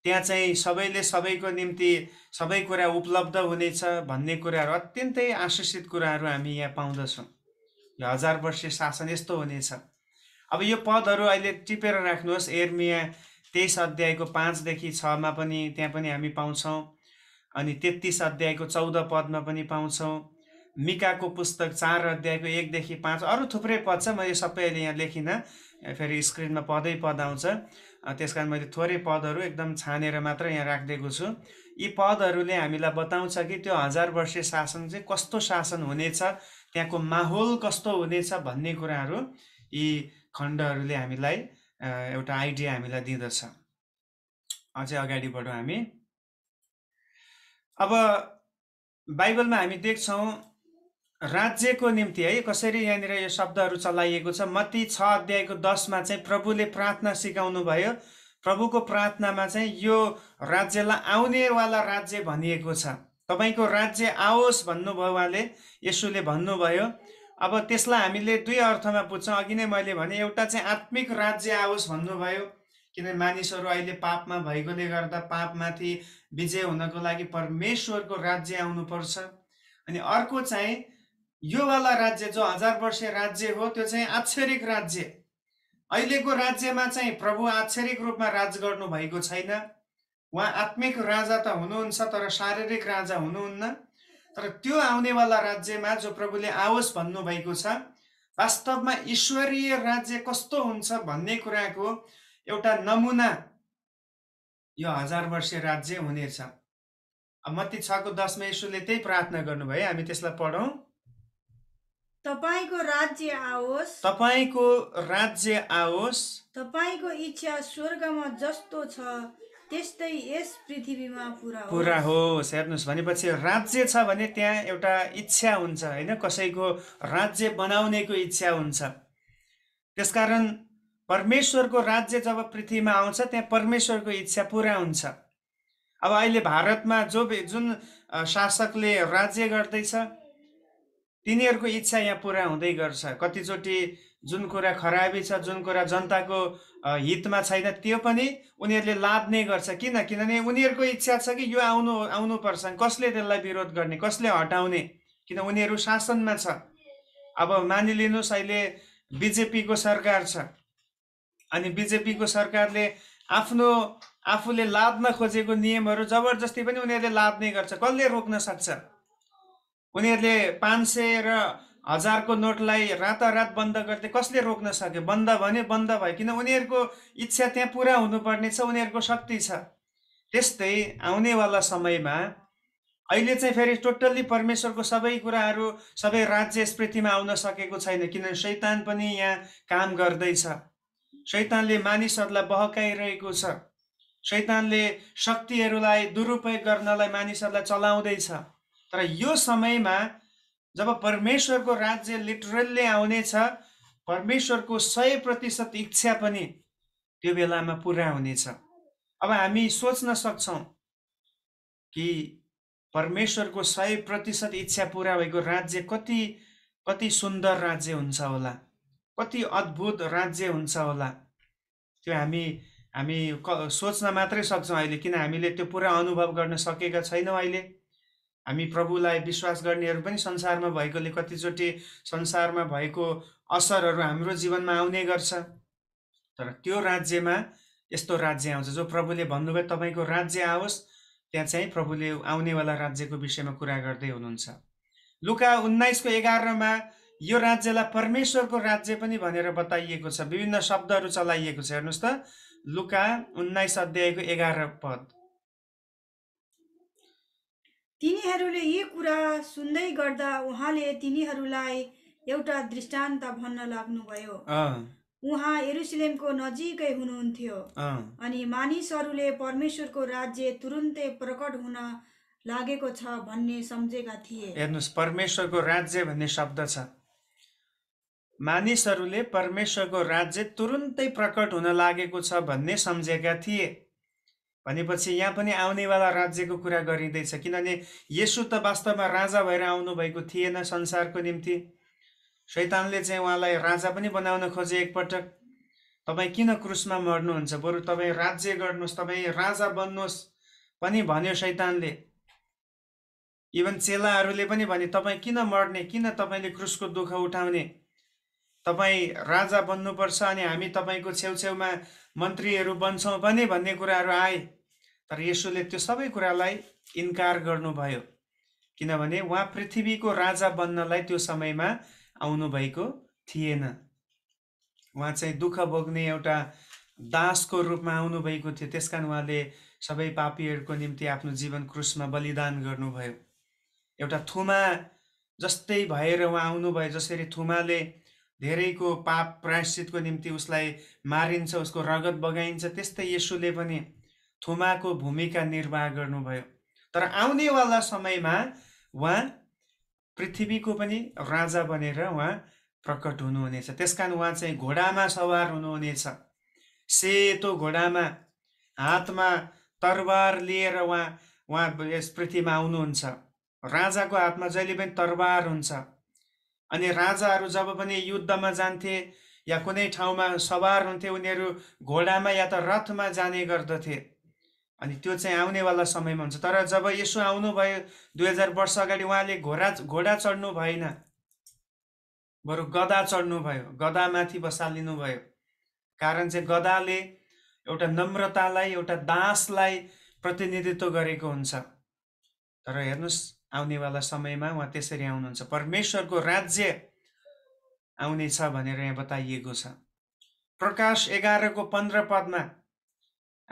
त्यहाँ चाहिँ सबैले सबैको निम्ति सबै कुरा उपलब्ध हुनेछ भन्ने कुराहरू अत्यन्तै आश्वासित कुराहरू हामी यहाँ पाउँदछौँ यो हजार वर्षीय शासन यस्तो हुनेछ अब यो पदहरू अहिले टिपेर राख्नुहोस् एर्मिया तेइस अध्यायको पाँचदेखि छमा पनि त्यहाँ पनि हामी पाउँछौँ अनि तेत्तिस अध्यायको चौध पदमा पनि पाउँछौँ मिकाको पुस्तक चार अध्यायको एकदेखि पाँच अरू थुप्रै पद छ मैले सबै अहिले यहाँ लेखिनँ फेरि स्क्रिनमा पदै पद आउँछ त्यस कारण मैले थोरै पदहरू एकदम छानेर मात्र यहाँ राखिदिएको छु यी पदहरूले हामीलाई बताउँछ कि त्यो हजार वर्षीय शासन चाहिँ कस्तो शासन हुनेछ त्यहाँको माहौल कस्तो हुनेछ भन्ने कुराहरू यी खण्डहरूले हामीलाई एउटा आइडिया हामीलाई दिँदछ अझै अगाडि बढौँ हामी अब बाइबलमा हामी देख्छौँ राज्यको निम्ति है कसरी यहाँनिर यो शब्दहरू चलाइएको छ मती छ अध्यायको दसमा चाहिँ प्रभुले प्रार्थना सिकाउनु भयो प्रभुको प्रार्थनामा चाहिँ यो राज्यलाई आउनेवाला राज्य भनिएको छ तपाईँको राज्य आओस् भन्नुभयो उहाँले यसुले भन्नुभयो अब त्यसलाई हामीले दुई अर्थमा बुझ्छौँ अघि नै मैले भने एउटा चाहिँ आत्मिक राज्य आओस् भन्नुभयो किनभने मानिसहरू अहिले पापमा भएकोले गर्दा पापमाथि विजय हुनको लागि परमेश्वरको राज्य आउनुपर्छ अनि अर्को चाहिँ यो वाला राज्य जो हजार वर्ष राज्य हो त्यो चाहिँ आक्षरिक राज्य अहिलेको राज्यमा चाहिँ प्रभु आक्षरिक रूपमा राज गर्नु भएको छैन उहाँ आत्मिक राजा त हुनुहुन्छ तर शारीरिक राजा हुनुहुन्न तर त्यो आउनेवाला राज्यमा जो प्रभुले आओस् भन्नुभएको छ वास्तवमा ईश्वरीय राज्य कस्तो हुन्छ भन्ने कुराको एउटा नमुना यो हजार वर्ष राज्य हुनेछ मत्ती छको दसमा यीशुले त्यही प्रार्थना गर्नुभयो हामी त्यसलाई पढौँ तपाईँको राज्य आओस् तपाईँको राज्य आओस् तपाईँको इच्छा स्वर्गमा जस्तो छ त्यस्तै यस पृथ्वीमा पुरा पुरा होस् हेर्नुहोस् भनेपछि राज्य छ भने त्यहाँ एउटा इच्छा हुन्छ होइन कसैको राज्य बनाउनेको इच्छा हुन्छ त्यसकारण परमेश्वरको राज्य जब पृथ्वीमा आउँछ त्यहाँ परमेश्वरको इच्छा पुरा हुन्छ अब अहिले भारतमा जो जुन शासकले राज्य गर्दैछ तिनीहरूको इच्छा यहाँ पुरा हुँदै गर्छ कतिचोटि जुन कुरा खराबी छ जुन कुरा जनताको हितमा छैन त्यो पनि उनीहरूले लाद्ने गर्छ किन किनभने उनीहरूको इच्छा छ कि यो आउनु आउनुपर्छ कसले त्यसलाई विरोध गर्ने कसले हटाउने किन उनीहरू शासनमा छ अब मानिलिनुहोस् अहिले बिजेपीको सरकार छ अनि बिजेपीको सरकारले आफ्नो आफूले लाद्न खोजेको नियमहरू जबरजस्ती पनि उनीहरूले लाद्ने गर्छ कसले रोक्न सक्छ उनीहरूले पाँच सय र हजारको नोटलाई रातारात बन्द गर्दै कसले रोक्न सक्यो बन्द भने बन्द भयो किन उनीहरूको इच्छा त्यहाँ पुरा हुनुपर्ने छ उनीहरूको शक्ति छ त्यस्तै आउनेवाला समयमा अहिले चाहिँ फेरि टोटल्ली परमेश्वरको सबै कुराहरू सबै राज्य स्मृतिमा आउन सकेको छैन किनभने शैतान पनि यहाँ काम गर्दैछ शैतानले मानिसहरूलाई बहकाइरहेको छ शैतानले शक्तिहरूलाई दुरुपयोग गर्नलाई मानिसहरूलाई चलाउँदैछ तर यो समयमा जब परमेश्वरको राज्य लिटरल्ली आउनेछ परमेश्वरको सय प्रतिशत इच्छा पनि त्यो बेलामा पुरा हुनेछ अब हामी सोच्न सक्छौँ कि परमेश्वरको सय प्रतिशत इच्छा पुरा भएको राज्य कति कति सुन्दर राज्य हुन्छ होला कति अद्भुत राज्य हुन्छ होला त्यो हामी हामी सोच्न मात्रै सक्छौँ अहिले किन हामीले त्यो पुरा अनुभव गर्न सकेका छैनौँ अहिले हामी प्रभुलाई विश्वास गर्नेहरू पनि संसारमा भएकोले कतिचोटि संसारमा भएको असरहरू हाम्रो जीवनमा आउने गर्छ तर त्यो राज्यमा यस्तो राज्य आउँछ जो प्रभुले भन्नुभयो तपाईँको राज्य आओस् त्यहाँ चाहिँ प्रभुले आउनेवाला राज्यको विषयमा कुरा गर्दै हुनुहुन्छ लुका उन्नाइसको एघारमा यो राज्यलाई परमेश्वरको राज्य पनि भनेर बताइएको छ विभिन्न शब्दहरू चलाइएको छ हेर्नुहोस् त लुका उन्नाइस अध्यायको एघार पद तिनीहरूले यी कुरा सुन्दै गर्दा उहाँले तिनीहरूलाई एउटा दृष्टान्त भन्न लाग्नुभयो उहाँ एरुसलेमको नजिकै हुनुहुन्थ्यो अनि मानिसहरूले परमेश्वरको राज्य तुरुन्तै प्रकट हुन लागेको छ भन्ने सम्झेका थिए हेर्नुहोस् परमेश्वरको राज्य भन्ने शब्द छ मानिसहरूले परमेश्वरको राज्य तुरुन्तै प्रकट हुन लागेको छ भन्ने सम्झेका थिए भनेपछि यहाँ पनि आउनेवाला राज्यको कुरा गरिँदैछ किनभने यसु त वास्तवमा राजा भएर आउनुभएको थिएन संसारको निम्ति शैतानले चाहिँ उहाँलाई राजा पनि बनाउन खोजे एकपटक तपाईँ किन क्रुसमा मर्नुहुन्छ बरु तपाईँ राज्य गर्नुहोस् तपाईँ राजा बन्नुहोस् पनि भन्यो शैतानले इभन चेलाहरूले पनि भने तपाईँ किन मर्ने किन तपाईँले क्रुसको दुःख उठाउने तपाईँ राजा बन्नुपर्छ अनि हामी तपाईँको छेउछेउमा मन्त्रीहरू बन्छौँ पनि भन्ने कुराहरू आए तर यसोले त्यो सबै कुरालाई इन्कार गर्नुभयो किनभने उहाँ पृथ्वीको राजा बन्नलाई त्यो समयमा आउनुभएको थिएन उहाँ चाहिँ दुःख भोग्ने एउटा दासको रूपमा आउनुभएको थियो त्यस कारण उहाँले सबै पापीहरूको निम्ति आफ्नो जीवन क्रुसमा बलिदान गर्नुभयो एउटा थुमा जस्तै भएर उहाँ आउनुभयो जसरी थुमाले धेरैको पाप प्रायश्चितको निम्ति उसलाई मारिन्छ उसको रगत बगाइन्छ त्यस्तै यसुले पनि थुमाको भूमिका निर्वाह गर्नुभयो तर आउनेवाला समयमा उहाँ पृथ्वीको पनि राजा बनेर उहाँ प्रकट हुनुहुनेछ त्यस कारण उहाँ चाहिँ घोडामा सवार हुनुहुनेछ सेतो घोडामा हातमा तरवार लिएर उहाँ उहाँ यस पृथ्वीमा आउनुहुन्छ राजाको हातमा जहिले पनि तरवार हुन्छ अनि राजाहरू जब पनि युद्धमा जान्थे या कुनै ठाउँमा सवार हुन्थे उनीहरू घोडामा या त रथमा जाने गर्दथे अनि त्यो चाहिँ आउनेवाला समयमा हुन्छ तर जब यसो आउनुभयो दुई हजार वर्ष अगाडि उहाँले घोडा घोडा चढ्नु भएन बरु गदा चढ्नु चढ्नुभयो गदामाथि बसालिनु भयो कारण चाहिँ गदाले एउटा नम्रतालाई एउटा दासलाई प्रतिनिधित्व गरेको हुन्छ तर हेर्नुहोस् आउनेवाला समयमा उहाँ त्यसरी आउनुहुन्छ परमेश्वरको राज्य आउनेछ भनेर यहाँ बताइएको छ प्रकाश एघारको पन्ध्र पदमा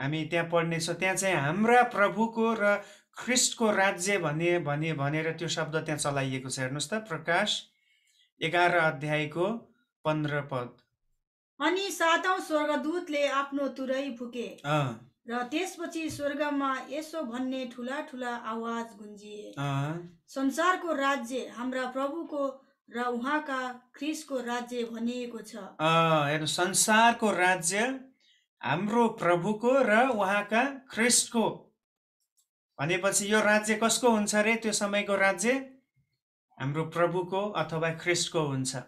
हामी त्यहाँ पढ्नेछौँ त्यहाँ चाहिँ हाम्रा प्रभुको र ख्रिस्टको राज्य भने भने भनेर त्यो शब्द त्यहाँ चलाइएको छ हेर्नुहोस् त प्रकाश एघार अध्यायको पन्ध्र पद अनि सातौँ स्वर्गदूतले आफ्नो तुरै फुके र त्यसपछि स्वर्गमा यसो भन्ने ठुला ठुला आवाज गुन्जिए संसारको राज्य हाम्रा प्रभुको र उहाँका क्रिसको राज्य भनिएको छ हेर्नु संसारको राज्य हाम्रो प्रभुको र उहाँका ख्रिस्टको भनेपछि यो राज्य कसको हुन्छ अरे त्यो समयको राज्य हाम्रो प्रभुको अथवा ख्रिस्टको हुन्छ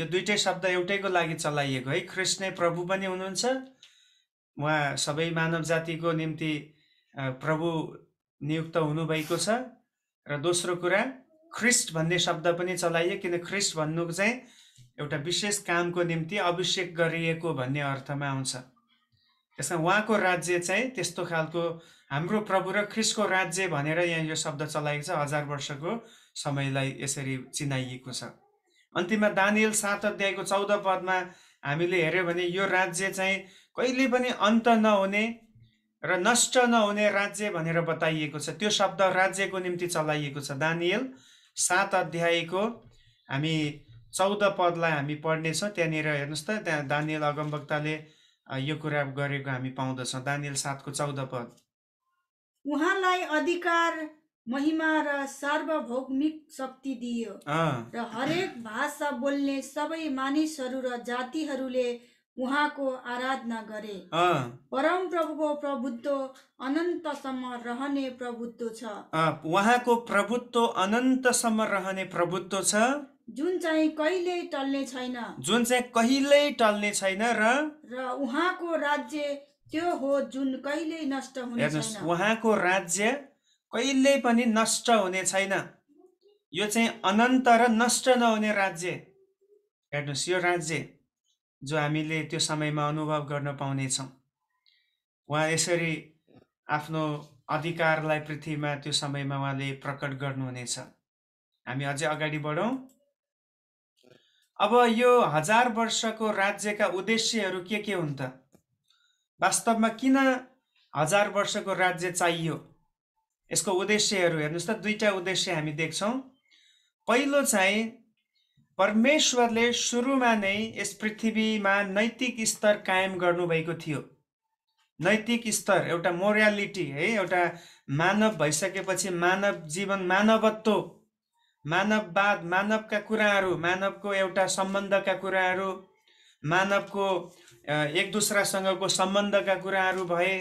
यो दुइटै शब्द एउटैको लागि चलाइएको है ख्रिस्ट नै प्रभु पनि हुनुहुन्छ उहाँ सबै मानव जातिको निम्ति प्रभु नियुक्त हुनुभएको छ र दोस्रो कुरा ख्रिस्ट भन्ने शब्द पनि चलाइयो किन ख्रिस्ट भन्नुको चाहिँ एउटा विशेष कामको निम्ति अभिषेक गरिएको भन्ने अर्थमा आउँछ त्यसमा उहाँको राज्य चाहिँ त्यस्तो खालको हाम्रो प्रभु र ख्रिस्टको राज्य भनेर यहाँ यो शब्द चलाएको छ हजार वर्षको समयलाई यसरी चिनाइएको छ अन्तिममा दानियल सात अध्यायको चौध पदमा हामीले हेऱ्यौँ भने यो राज्य चाहिँ कहिले पनि अन्त नहुने र नष्ट नहुने राज्य भनेर बताइएको छ त्यो शब्द राज्यको निम्ति चलाइएको छ दानियल सात अध्यायको हामी चौध पदलाई हामी पढ्नेछौँ त्यहाँनिर हेर्नुहोस् त त्यहाँ दानियल अगमवक्ताले यो कुरा गरेको हामी पाउँदछौँ दानियल सातको चौध पद उहाँलाई अधिकार महिमा र सार्वभौमिक शक्ति दियो र हरेक भाषा बोल्ने सबै मानिसहरू र जातिहरूले उहाँको आराधना गरे परम प्रभुको प्रभुत्व अनन्तसम्म रहने प्रभुत्व छ उहाँको प्रभुत्व अनन्तसम्म रहने प्रभुत्व छ जुन चाहिँ कहिल्यै टल्ने छैन जुन चाहिँ कहिल्यै टल्ने छैन र र उहाँको राज्य त्यो हो जुन कहिल्यै नष्ट हुने छैन उहाँको राज्य कहिल्यै पनि नष्ट हुने छैन यो चाहिँ अनन्त र नष्ट नहुने राज्य हेर्नुहोस् यो राज्य जो हामीले त्यो समयमा अनुभव गर्न पाउनेछौँ उहाँ यसरी आफ्नो अधिकारलाई पृथ्वीमा त्यो समयमा उहाँले प्रकट गर्नुहुनेछ हामी अझै अगाडि बढौँ अब यो हजार वर्षको राज्यका उद्देश्यहरू के के हुन् त वास्तवमा किन हजार वर्षको राज्य चाहियो यसको उद्देश्यहरू हेर्नुहोस् त दुईवटा उद्देश्य हामी देख्छौँ पहिलो चाहिँ परमेश्वरले सुरुमा नै यस पृथ्वीमा नैतिक स्तर कायम गर्नुभएको थियो नैतिक स्तर एउटा मोरालिटी है एउटा मानव भइसकेपछि मानव जीवन मानवत्व मानववाद मानवका कुराहरू मानवको एउटा सम्बन्धका कुराहरू मानवको एक दुसरासँगको सम्बन्धका कुराहरू भए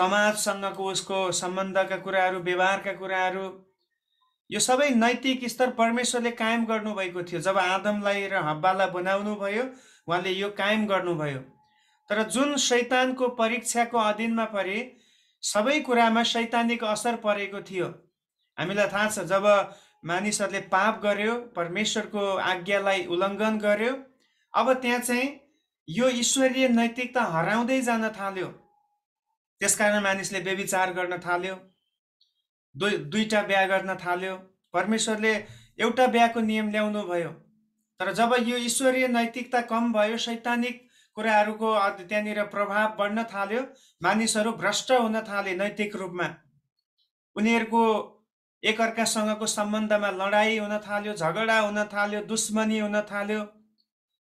समाजसँगको उसको सम्बन्धका कुराहरू व्यवहारका कुराहरू यो सबै नैतिक स्तर परमेश्वरले कायम गर्नुभएको थियो जब आदमलाई र हब्बालाई बनाउनु भयो उहाँले यो कायम गर्नुभयो तर जुन शैतानको परीक्षाको अधीनमा परे सबै कुरामा शैतानिक असर परेको थियो हामीलाई थाहा छ जब मानिसहरूले पाप गर्यो परमेश्वरको आज्ञालाई उल्लङ्घन गर्यो अब त्यहाँ चाहिँ यो ईश्वरीय नैतिकता हराउँदै जान थाल्यो त्यसकारण मानिसले व्यविचार गर्न थाल्यो दुई दुईवटा बिहा गर्न थाल्यो परमेश्वरले एउटा बिहाको नियम ल्याउनु भयो तर जब यो ईश्वरीय नैतिकता कम भयो शैतानिक कुराहरूको त्यहाँनिर प्रभाव बढ्न थाल्यो मानिसहरू भ्रष्ट हुन थाले नैतिक रूपमा उनीहरूको एकअर्कासँगको सम्बन्धमा लडाइँ हुन थाल्यो झगडा हुन थाल्यो दुश्मनी हुन थाल्यो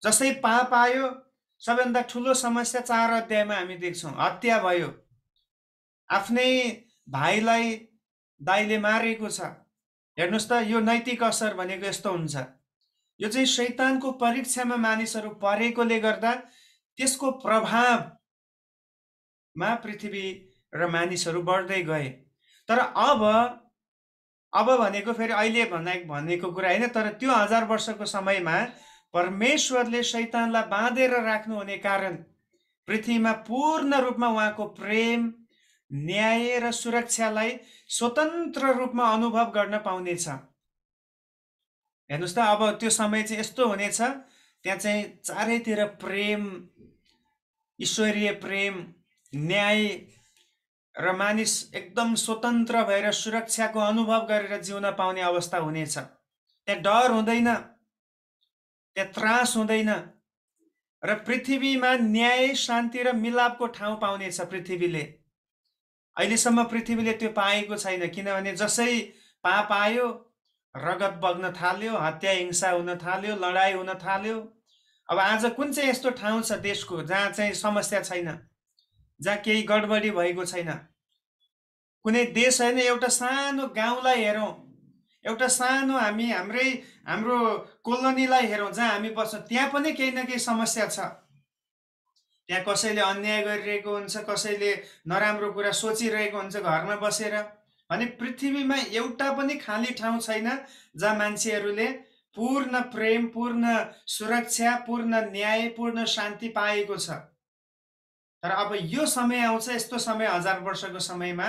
जसै पाप आयो सबैभन्दा ठुलो समस्या चार अध्यायमा हामी देख्छौँ हत्या भयो आफ्नै भाइलाई दाइले मारेको छ हेर्नुहोस् त यो नैतिक असर भनेको यस्तो हुन्छ यो चाहिँ शैतानको परीक्षामा मानिसहरू परेकोले गर्दा त्यसको प्रभावमा पृथ्वी र मानिसहरू बढ्दै गए तर अब अब भनेको फेरि अहिले भन्दा भनेको कुरा होइन तर त्यो हजार वर्षको समयमा परमेश्वरले शैतानलाई बाँधेर हुने कारण पृथ्वीमा पूर्ण रूपमा उहाँको प्रेम न्याय र सुरक्षालाई स्वतन्त्र रूपमा अनुभव गर्न पाउनेछ हेर्नुहोस् त अब त्यो समय चाहिँ यस्तो हुनेछ त्यहाँ चाहिँ चारैतिर प्रेम ईश्वरीय प्रेम न्याय र मानिस एकदम स्वतन्त्र भएर सुरक्षाको अनुभव गरेर जिउन पाउने अवस्था हुनेछ त्यहाँ डर हुँदैन त्यहाँ त्रास हुँदैन र पृथ्वीमा न्याय शान्ति र मिलापको ठाउँ पाउनेछ पृथ्वीले अहिलेसम्म पृथ्वीले त्यो पाएको छैन किनभने जसै पाप आयो रगत बग्न थाल्यो हत्या हिंसा हुन थाल्यो लडाइँ हुन थाल्यो अब आज कुन चाहिँ यस्तो ठाउँ छ देशको जहाँ चाहिँ समस्या छैन जहाँ केही गडबडी भएको छैन कुनै देश होइन एउटा सानो गाउँलाई हेरौँ एउटा सानो हामी हाम्रै हाम्रो कोलोनीलाई हेरौँ जहाँ हामी बस्छौँ त्यहाँ पनि केही न केही समस्या छ त्यहाँ कसैले अन्याय गरिरहेको हुन्छ कसैले नराम्रो कुरा सोचिरहेको हुन्छ घरमा बसेर अनि पृथ्वीमा एउटा पनि खाली ठाउँ छैन जहाँ मान्छेहरूले पूर्ण प्रेम पूर्ण सुरक्षा पूर्ण न्याय पूर्ण शान्ति पाएको छ तर अब यो समय आउँछ यस्तो समय हजार वर्षको समयमा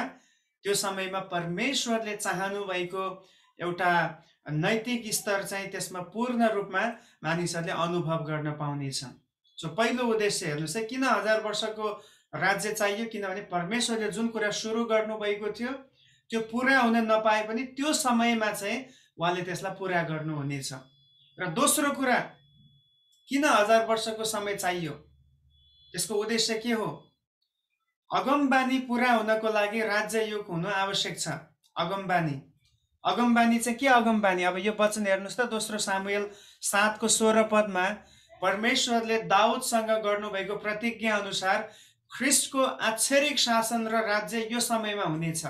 त्यो समयमा परमेश्वरले चाहनु भएको एउटा नैतिक स्तर चाहिँ त्यसमा पूर्ण रूपमा मानिसहरूले अनुभव गर्न पाउनेछन् सो पहिलो उद्देश्य हेर्नुहोस् है किन हजार वर्षको राज्य चाहियो किनभने परमेश्वरले जुन कुरा सुरु गर्नुभएको थियो त्यो पुरा हुन नपाए पनि त्यो समयमा चाहिँ उहाँले त्यसलाई पुरा गर्नुहुनेछ र दोस्रो कुरा किन हजार वर्षको समय चाहियो त्यसको उद्देश्य के हो अगमबानी पुरा हुनको लागि राज्य युग हुनु आवश्यक छ अगमबानी अगमबानी चाहिँ के अगमबानी अब यो वचन हेर्नुहोस् त दोस्रो सामुएल सातको सोह्र पदमा परमेश्वरले दाउदसँग गर्नुभएको प्रतिज्ञा अनुसार ख्रिस्टको आक्षरिक शासन र राज्य यो समयमा हुनेछ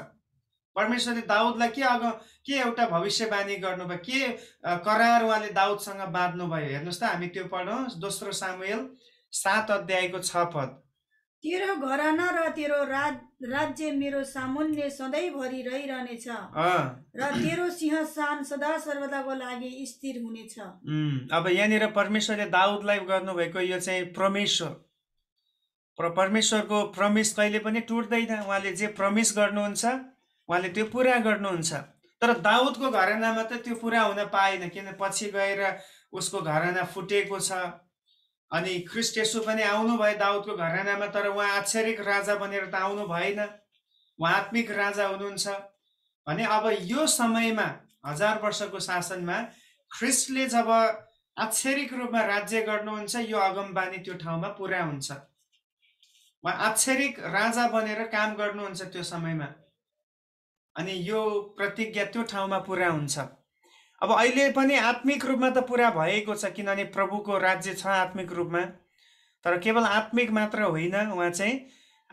परमेश्वरले दाउदलाई के अग के एउटा भविष्यवाणी गर्नुभयो के करार उहाँले दाउदसँग बाँध्नुभयो हेर्नुहोस् त हामी त्यो पढौँ दोस्रो सामुएल सात अध्यायको छ पद तेरो घराना र तेरो राज्य मेरो सामुन्ने सधैँभरि रहिरहनेछ र तेरो सिंहस्थान सदा सर्वदाको लागि स्थिर हुनेछ अब यहाँनिर परमेश्वरले दाउदलाई गर्नुभएको यो चाहिँ परमेश्वर प्र परमेश्वरको प्रमिस कहिले पनि टुट्दैन उहाँले जे प्रमिस गर्नुहुन्छ उहाँले त्यो पुरा गर्नुहुन्छ तर दाउदको घरनामा त त्यो पुरा हुन पाएन किन पछि गएर उसको घरना फुटेको छ अनि ख्रिस्ट यसो पनि आउनुभयो दाउदको घरानामा तर उहाँ आक्षरिक राजा बनेर त आउनु भएन उहाँ आत्मिक राजा हुनुहुन्छ भने अब यो समयमा हजार वर्षको शासनमा ख्रिस्टले जब आक्षरिक रूपमा राज्य गर्नुहुन्छ यो अगमबानी त्यो ठाउँमा पुरा हुन्छ उहाँ आक्षरिक राजा बनेर काम गर्नुहुन्छ त्यो समयमा अनि यो प्रतिज्ञा त्यो ठाउँमा पुरा हुन्छ अब अहिले पनि आत्मिक रूपमा त पुरा भएको छ किनभने प्रभुको राज्य छ आत्मिक रूपमा तर केवल आत्मिक मात्र होइन उहाँ चाहिँ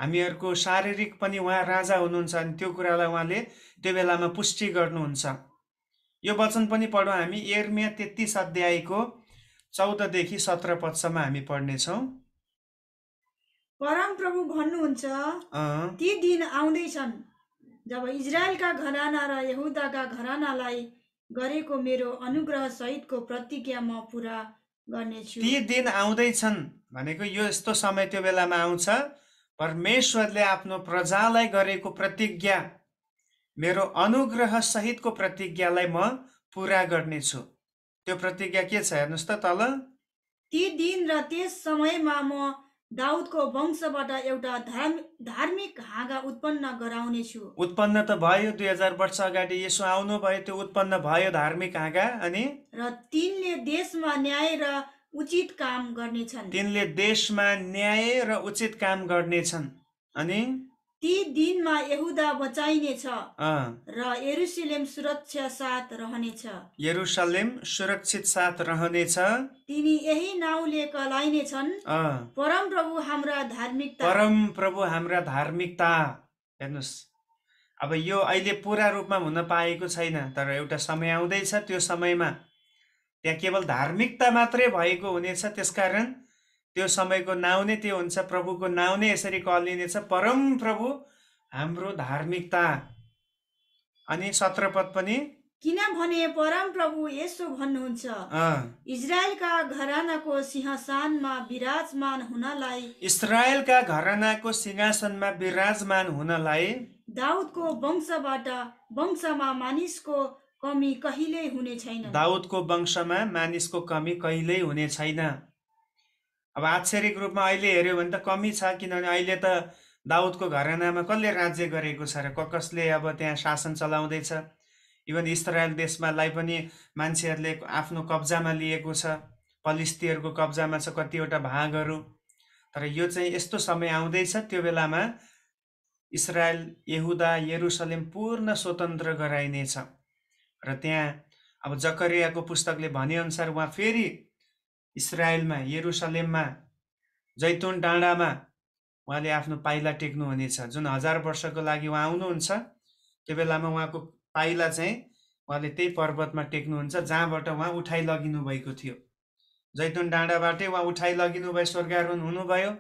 हामीहरूको शारीरिक पनि उहाँ राजा हुनुहुन्छ अनि त्यो कुरालाई उहाँले त्यो बेलामा पुष्टि गर्नुहुन्छ यो वचन पनि पढौँ हामी एर्मिया तेत्तिस अध्यायको चौधदेखि सत्र पदसम्म हामी पढ्नेछौँ परम प्रभु भन्नुहुन्छ ती दिन आउँदैछन् जब इजरायलका घराना र यहुदाका घरानालाई गरेको मेरो अनुग्रह सहितको प्रतिज्ञा म पुरा गर्नेछु ती दिन आउँदैछन् भनेको यो यस्तो समय त्यो बेलामा आउँछ परमेश्वरले आफ्नो प्रजालाई गरेको प्रतिज्ञा मेरो अनुग्रह सहितको प्रतिज्ञालाई म पुरा गर्नेछु त्यो प्रतिज्ञा के छ हेर्नुहोस् त तल ती दिन र त्यस समयमा म दाउदको वंशबाट एउटा धार्मिक हाँगा उत्पन्न गराउने उत्पन्न त भयो दुई हजार वर्ष अगाडि यसो आउनु भयो त्यो उत्पन्न भयो धार्मिक हाँगा अनि र तिनले देशमा न्याय र उचित काम गर्नेछन् तिनले देशमा न्याय र उचित काम गर्नेछन् अनि ती दिनमा यहुदा बचाइनेछ र यरुसलेम सुरक्षा साथ रहनेछ यरुसलेम सुरक्षित साथ रहनेछ तिनी यही नाउँले कलाइने छन् परम प्रभु हाम्रा धार्मिकता परम प्रभु हाम्रा धार्मिकता हेर्नुहोस् अब यो अहिले पुरा रूपमा हुन पाएको छैन तर एउटा समय आउँदैछ त्यो समयमा त्यहाँ केवल धार्मिकता मात्रै भएको हुनेछ त्यसकारण त्यो समयको नाउँ नै त्यो हुन्छ प्रभुको नाउँ नै यसरी कलिनेछ परम प्रभु हाम्रो धार्मिकता अनि सत्रपद पनि किनभने परम प्रभु यसो भन्नुहुन्छ इजरायलका घरानाको सिंहासनमा विराजमान हुनलाई इजरायलका घरानाको सिंहासनमा विराजमान हुनलाई दाउदको वंशबाट वंशमा मानिसको कमी कहिल्यै हुने छैन दाउदको वंशमा मानिसको कमी कहिल्यै हुने छैन अब आक्षरिक रूपमा अहिले हेऱ्यो भने त कमी छ किनभने अहिले त दाउदको घरनामा कसले राज्य गरेको छ र ककसले कसले अब त्यहाँ शासन चलाउँदैछ इभन इजरायल देशमालाई पनि मान्छेहरूले आफ्नो कब्जामा लिएको छ फलिस्तीहरूको कब्जामा छ कतिवटा भागहरू तर यो चाहिँ यस्तो समय आउँदैछ त्यो बेलामा इसरायल यहुदा यरुसलेम पूर्ण स्वतन्त्र गराइनेछ र त्यहाँ अब जकरियाको पुस्तकले भनेअनुसार उहाँ फेरि इसरायलमा यरुसलेममा जैतुन डाँडामा उहाँले आफ्नो पाइला टेक्नुहुनेछ जुन हजार वर्षको लागि उहाँ आउनुहुन्छ त्यो बेलामा उहाँको पाइला चाहिँ उहाँले त्यही पर्वतमा टेक्नुहुन्छ जहाँबाट उहाँ उठाइ लगिनु भएको थियो जैतुन डाँडाबाटै उहाँ उठाइ लगिनु भयो स्वर्गारोहण हुनुभयो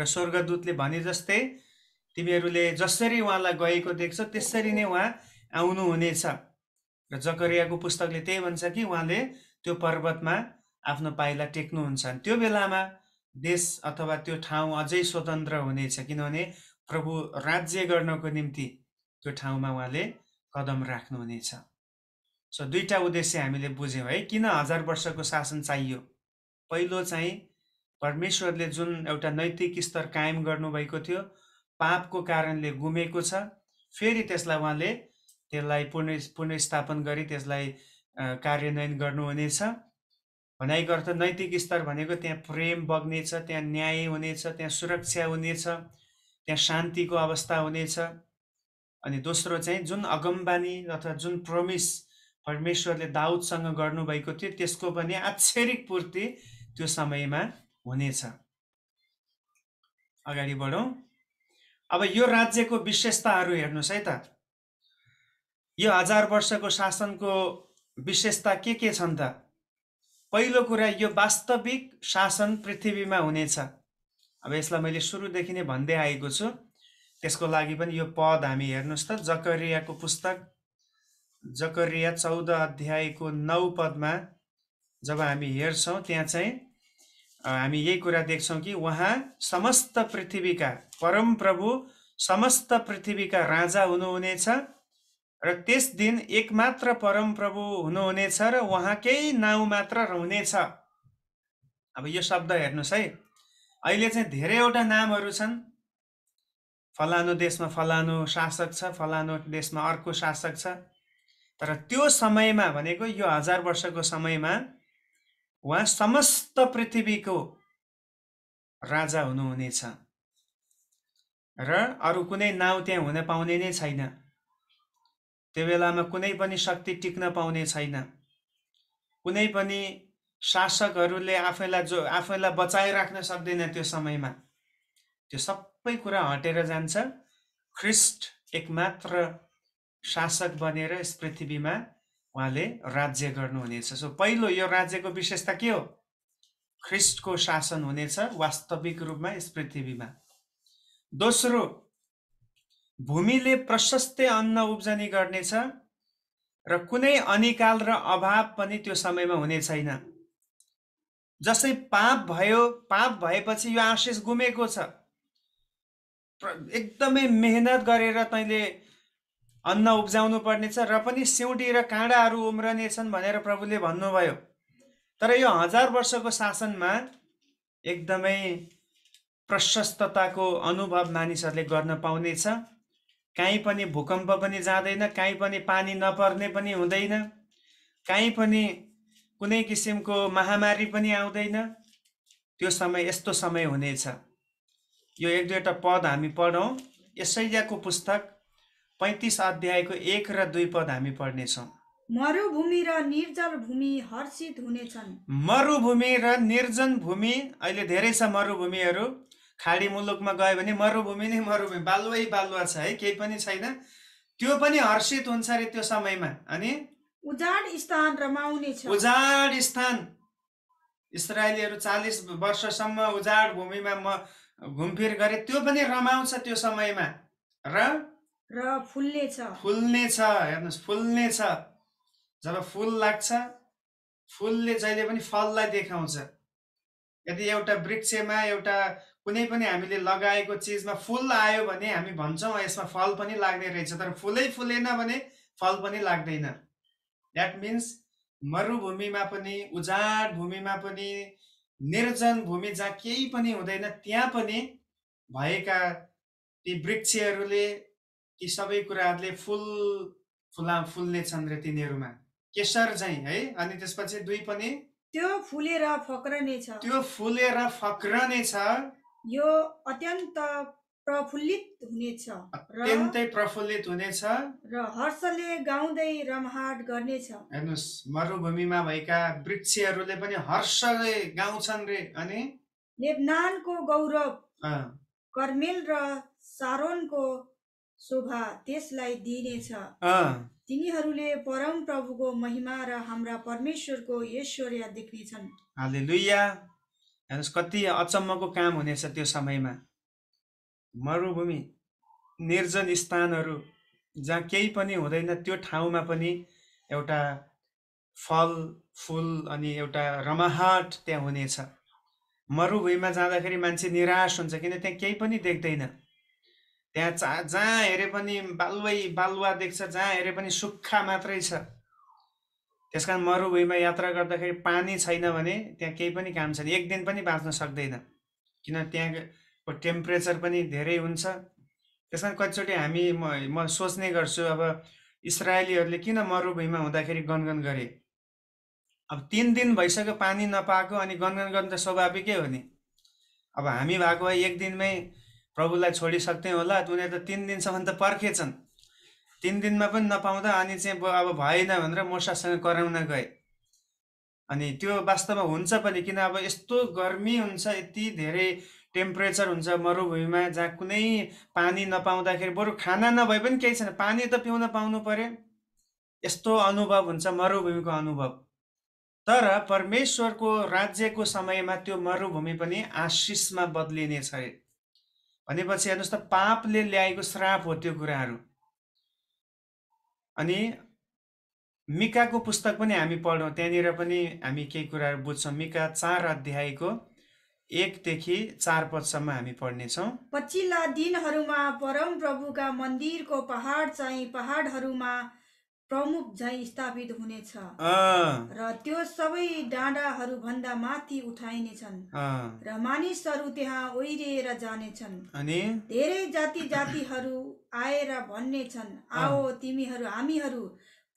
र स्वर्गदूतले भने जस्तै तिमीहरूले जसरी उहाँलाई गएको देख्छ त्यसरी नै उहाँ आउनुहुनेछ र जकरियाको पुस्तकले त्यही भन्छ कि उहाँले त्यो पर्वतमा आफ्नो पाइला टेक्नुहुन्छ त्यो बेलामा देश अथवा त्यो ठाउँ अझै स्वतन्त्र हुनेछ किनभने प्रभु राज्य गर्नको निम्ति त्यो ठाउँमा उहाँले कदम राख्नुहुनेछ सो दुईवटा उद्देश्य हामीले बुझ्यौँ है किन हजार वर्षको शासन चाहियो पहिलो चाहिँ परमेश्वरले जुन एउटा नैतिक स्तर कायम गर्नुभएको थियो पापको कारणले गुमेको छ फेरि त्यसलाई उहाँले त्यसलाई पुन पुनर्स्थापन गरी त्यसलाई कार्यान्वयन गर्नुहुनेछ भनाइको अर्थ नैतिक स्तर भनेको त्यहाँ प्रेम बग्नेछ त्यहाँ न्याय हुनेछ त्यहाँ सुरक्षा हुनेछ त्यहाँ शान्तिको अवस्था हुनेछ अनि दोस्रो चाहिँ जुन अगमबानी अथवा जुन प्रोमिस परमेश्वरले दाउदसँग गर्नुभएको थियो त्यसको पनि आक्षरिक पूर्ति त्यो समयमा हुनेछ अगाडि बढौँ अब यो राज्यको विशेषताहरू हेर्नुहोस् है त यो हजार वर्षको शासनको विशेषता के के छन् त पहिलो कुरा यो वास्तविक शासन पृथ्वीमा हुनेछ अब यसलाई मैले सुरुदेखि नै भन्दै आएको छु त्यसको लागि पनि यो पद हामी हेर्नुहोस् त जकरियाको पुस्तक जकरिया चौध अध्यायको नौ पदमा जब हामी हेर्छौँ त्यहाँ चाहिँ हामी यही कुरा देख्छौँ कि उहाँ समस्त पृथ्वीका परमप्रभु समस्त पृथ्वीका राजा हुनुहुनेछ र त्यस दिन एक एकमात्र परमप्रभु हुनुहुनेछ र उहाँकै नाउँ मात्र रहनेछ अब यो शब्द हेर्नुहोस् है अहिले चाहिँ धेरैवटा नामहरू छन् फलानु देशमा फलानु शासक छ फलानु देशमा अर्को शासक छ तर त्यो समयमा भनेको यो हजार वर्षको समयमा उहाँ समस्त पृथ्वीको राजा हुनुहुनेछ र अरू कुनै नाउँ त्यहाँ हुन पाउने नै छैन त्यो बेलामा कुनै पनि शक्ति टिक्न पाउने छैन कुनै पनि शासकहरूले आफैलाई जो आफैलाई राख्न सक्दैन त्यो समयमा त्यो सबै कुरा हटेर जान्छ ख्रिस्ट एकमात्र शासक बनेर यस पृथ्वीमा उहाँले राज्य गर्नुहुनेछ सो पहिलो यो राज्यको विशेषता के हो ख्रिस्टको शासन हुनेछ वास्तविक रूपमा यस पृथ्वीमा दोस्रो भूमिले प्रशस्तै अन्न उब्जनी गर्नेछ र कुनै अनिकाल र अभाव पनि त्यो समयमा हुने छैन जस्तै पाप भयो पाप भएपछि यो आशिष गुमेको छ एकदमै मेहनत गरेर तैँले अन्न उब्जाउनु पर्नेछ र पनि सिउँडी र काँडाहरू उम्रनेछन् भनेर प्रभुले भन्नुभयो तर यो हजार वर्षको शासनमा एकदमै प्रशस्तताको अनुभव मानिसहरूले गर्न पाउनेछ काहीँ पनि भूकम्प पनि जाँदैन काहीँ पनि पानी नपर्ने पनि हुँदैन काहीँ पनि कुनै किसिमको महामारी पनि आउँदैन त्यो समय यस्तो समय हुनेछ यो एक दुईवटा पद हामी पढौँ यसैयाको पुस्तक पैँतिस अध्यायको एक र दुई पद हामी पढ्नेछौँ मरुभूमि र निर्जल भूमि हर्षित हुनेछन् मरुभूमि र निर्जन भूमि अहिले धेरै छ मरुभूमिहरू खाडी मुलुकमा गयो भने मरुभूमि नै मरुभूमि बालुवै बालुवा छ है केही पनि छैन त्यो पनि हर्षित हुन्छ अरे त्यो समयमा अनि उजाड स्थान रमाउने छ उजाड स्थान इसरायलीहरू चालिस वर्षसम्म उजाड भूमिमा म घुमफिर गरे त्यो पनि रमाउँछ त्यो समयमा र र फुल्ने छ फुल्ने छ हेर्नुहोस् फुल्ने छ जब फुल लाग्छ फुलले जहिले पनि फललाई देखाउँछ यदि एउटा वृक्षमा एउटा कुनै पनि हामीले लगाएको चिजमा फुल आयो भने हामी भन्छौँ यसमा फल पनि लाग्ने रहेछ तर फुलै फुलेन भने फल पनि लाग्दैन द्याट मिन्स मरुभूमिमा पनि उजाड भूमिमा पनि निर्जन भूमि जहाँ केही पनि हुँदैन त्यहाँ पनि भएका ती वृक्षहरूले ती सबै कुराहरूले फुल फुला फुल्ने छन् र तिनीहरूमा केसर चाहिँ है अनि त्यसपछि दुई पनि त्यो फुलेर फक्रने छ त्यो फुलेर फक्रने छ यो अत्यन्त प्रफुल्लित हुनेछ अत्यन्तै प्रफुल्लित हुनेछ र हर्षले गाउँदै रमहाट गर्नेछ हेर्नुहोस् मरुभूमिमा भएका वृक्षहरूले पनि हर्षले गाउँछन् रे अनि लेबनानको गौरव कर्मेल र सारोनको शोभा त्यसलाई दिनेछ तिनीहरूले परम प्रभुको महिमा र हाम्रा परमेश्वरको ऐश्वर्य देख्नेछन् हालेलुया हेर्नुहोस् कति अचम्मको काम हुनेछ त्यो समयमा मरुभूमि निर्जन स्थानहरू जहाँ केही पनि हुँदैन त्यो ठाउँमा पनि एउटा फल फुल अनि एउटा रमाहाट त्यहाँ हुनेछ मरुभूमिमा जाँदाखेरि मान्छे निराश हुन्छ किन त्यहाँ केही पनि देख्दैन त्यहाँ चा जहाँ हेरे पनि बालुवै बालुवा देख्छ जहाँ हेरे पनि सुक्खा मात्रै छ त्यस कारण मरुभूमिमा यात्रा गर्दाखेरि पानी छैन भने त्यहाँ केही पनि काम छैन एक दिन पनि बाँच्न सक्दैन किन त्यहाँको टेम्परेचर पनि धेरै हुन्छ त्यस कारण कतिचोटि हामी म म सोच्ने गर्छु अब इसरायलीहरूले किन मरुभूमिमा हुँदाखेरि गनगन गरे अब तिन दिन भइसक्यो पानी नपाएको अनि गनगन गर्नु त स्वाभाविकै हो नि अब हामी भएको भए एक दिनमै प्रभुलाई छोडिसक्थ्यौँ होला उनीहरू त तिन दिनसम्म त पर्खेछन् तिन दिनमा पनि नपाउँदा अनि चाहिँ अब भएन भनेर मसासँग कराउन गएँ अनि त्यो वास्तवमा हुन्छ पनि किन अब यस्तो गर्मी हुन्छ यति धेरै टेम्परेचर हुन्छ मरुभूमिमा जहाँ कुनै पानी नपाउँदाखेरि बरु खाना नभए पनि केही छैन पानी त पिउन पाउनु पर्यो यस्तो अनुभव हुन्छ मरुभूमिको अनुभव तर परमेश्वरको राज्यको समयमा त्यो मरुभूमि पनि आशिषमा बदलिने छ भनेपछि हेर्नुहोस् त पापले ल्याएको श्राप हो त्यो कुराहरू अनि मिकाको पुस्तक पनि हामी पढ्यौँ त्यहाँनिर पनि हामी केही कुराहरू बुझ्छौँ मिका चार अध्यायको एकदेखि चार पदसम्म हामी पढ्नेछौँ पछिल्ला दिनहरूमा परम प्रभुका मन्दिरको पहाड चाहिँ पहाडहरूमा प्रमुख झै स्थापित हुनेछ र त्यो सबै डाँडाहरू भन्दा माथि उठाइनेछन् र मानिसहरू त्यहाँ ओहिरिएर जानेछन् अनि धेरै जाति जातिहरू आएर भन्नेछन् आओ तिमीहरू हामीहरू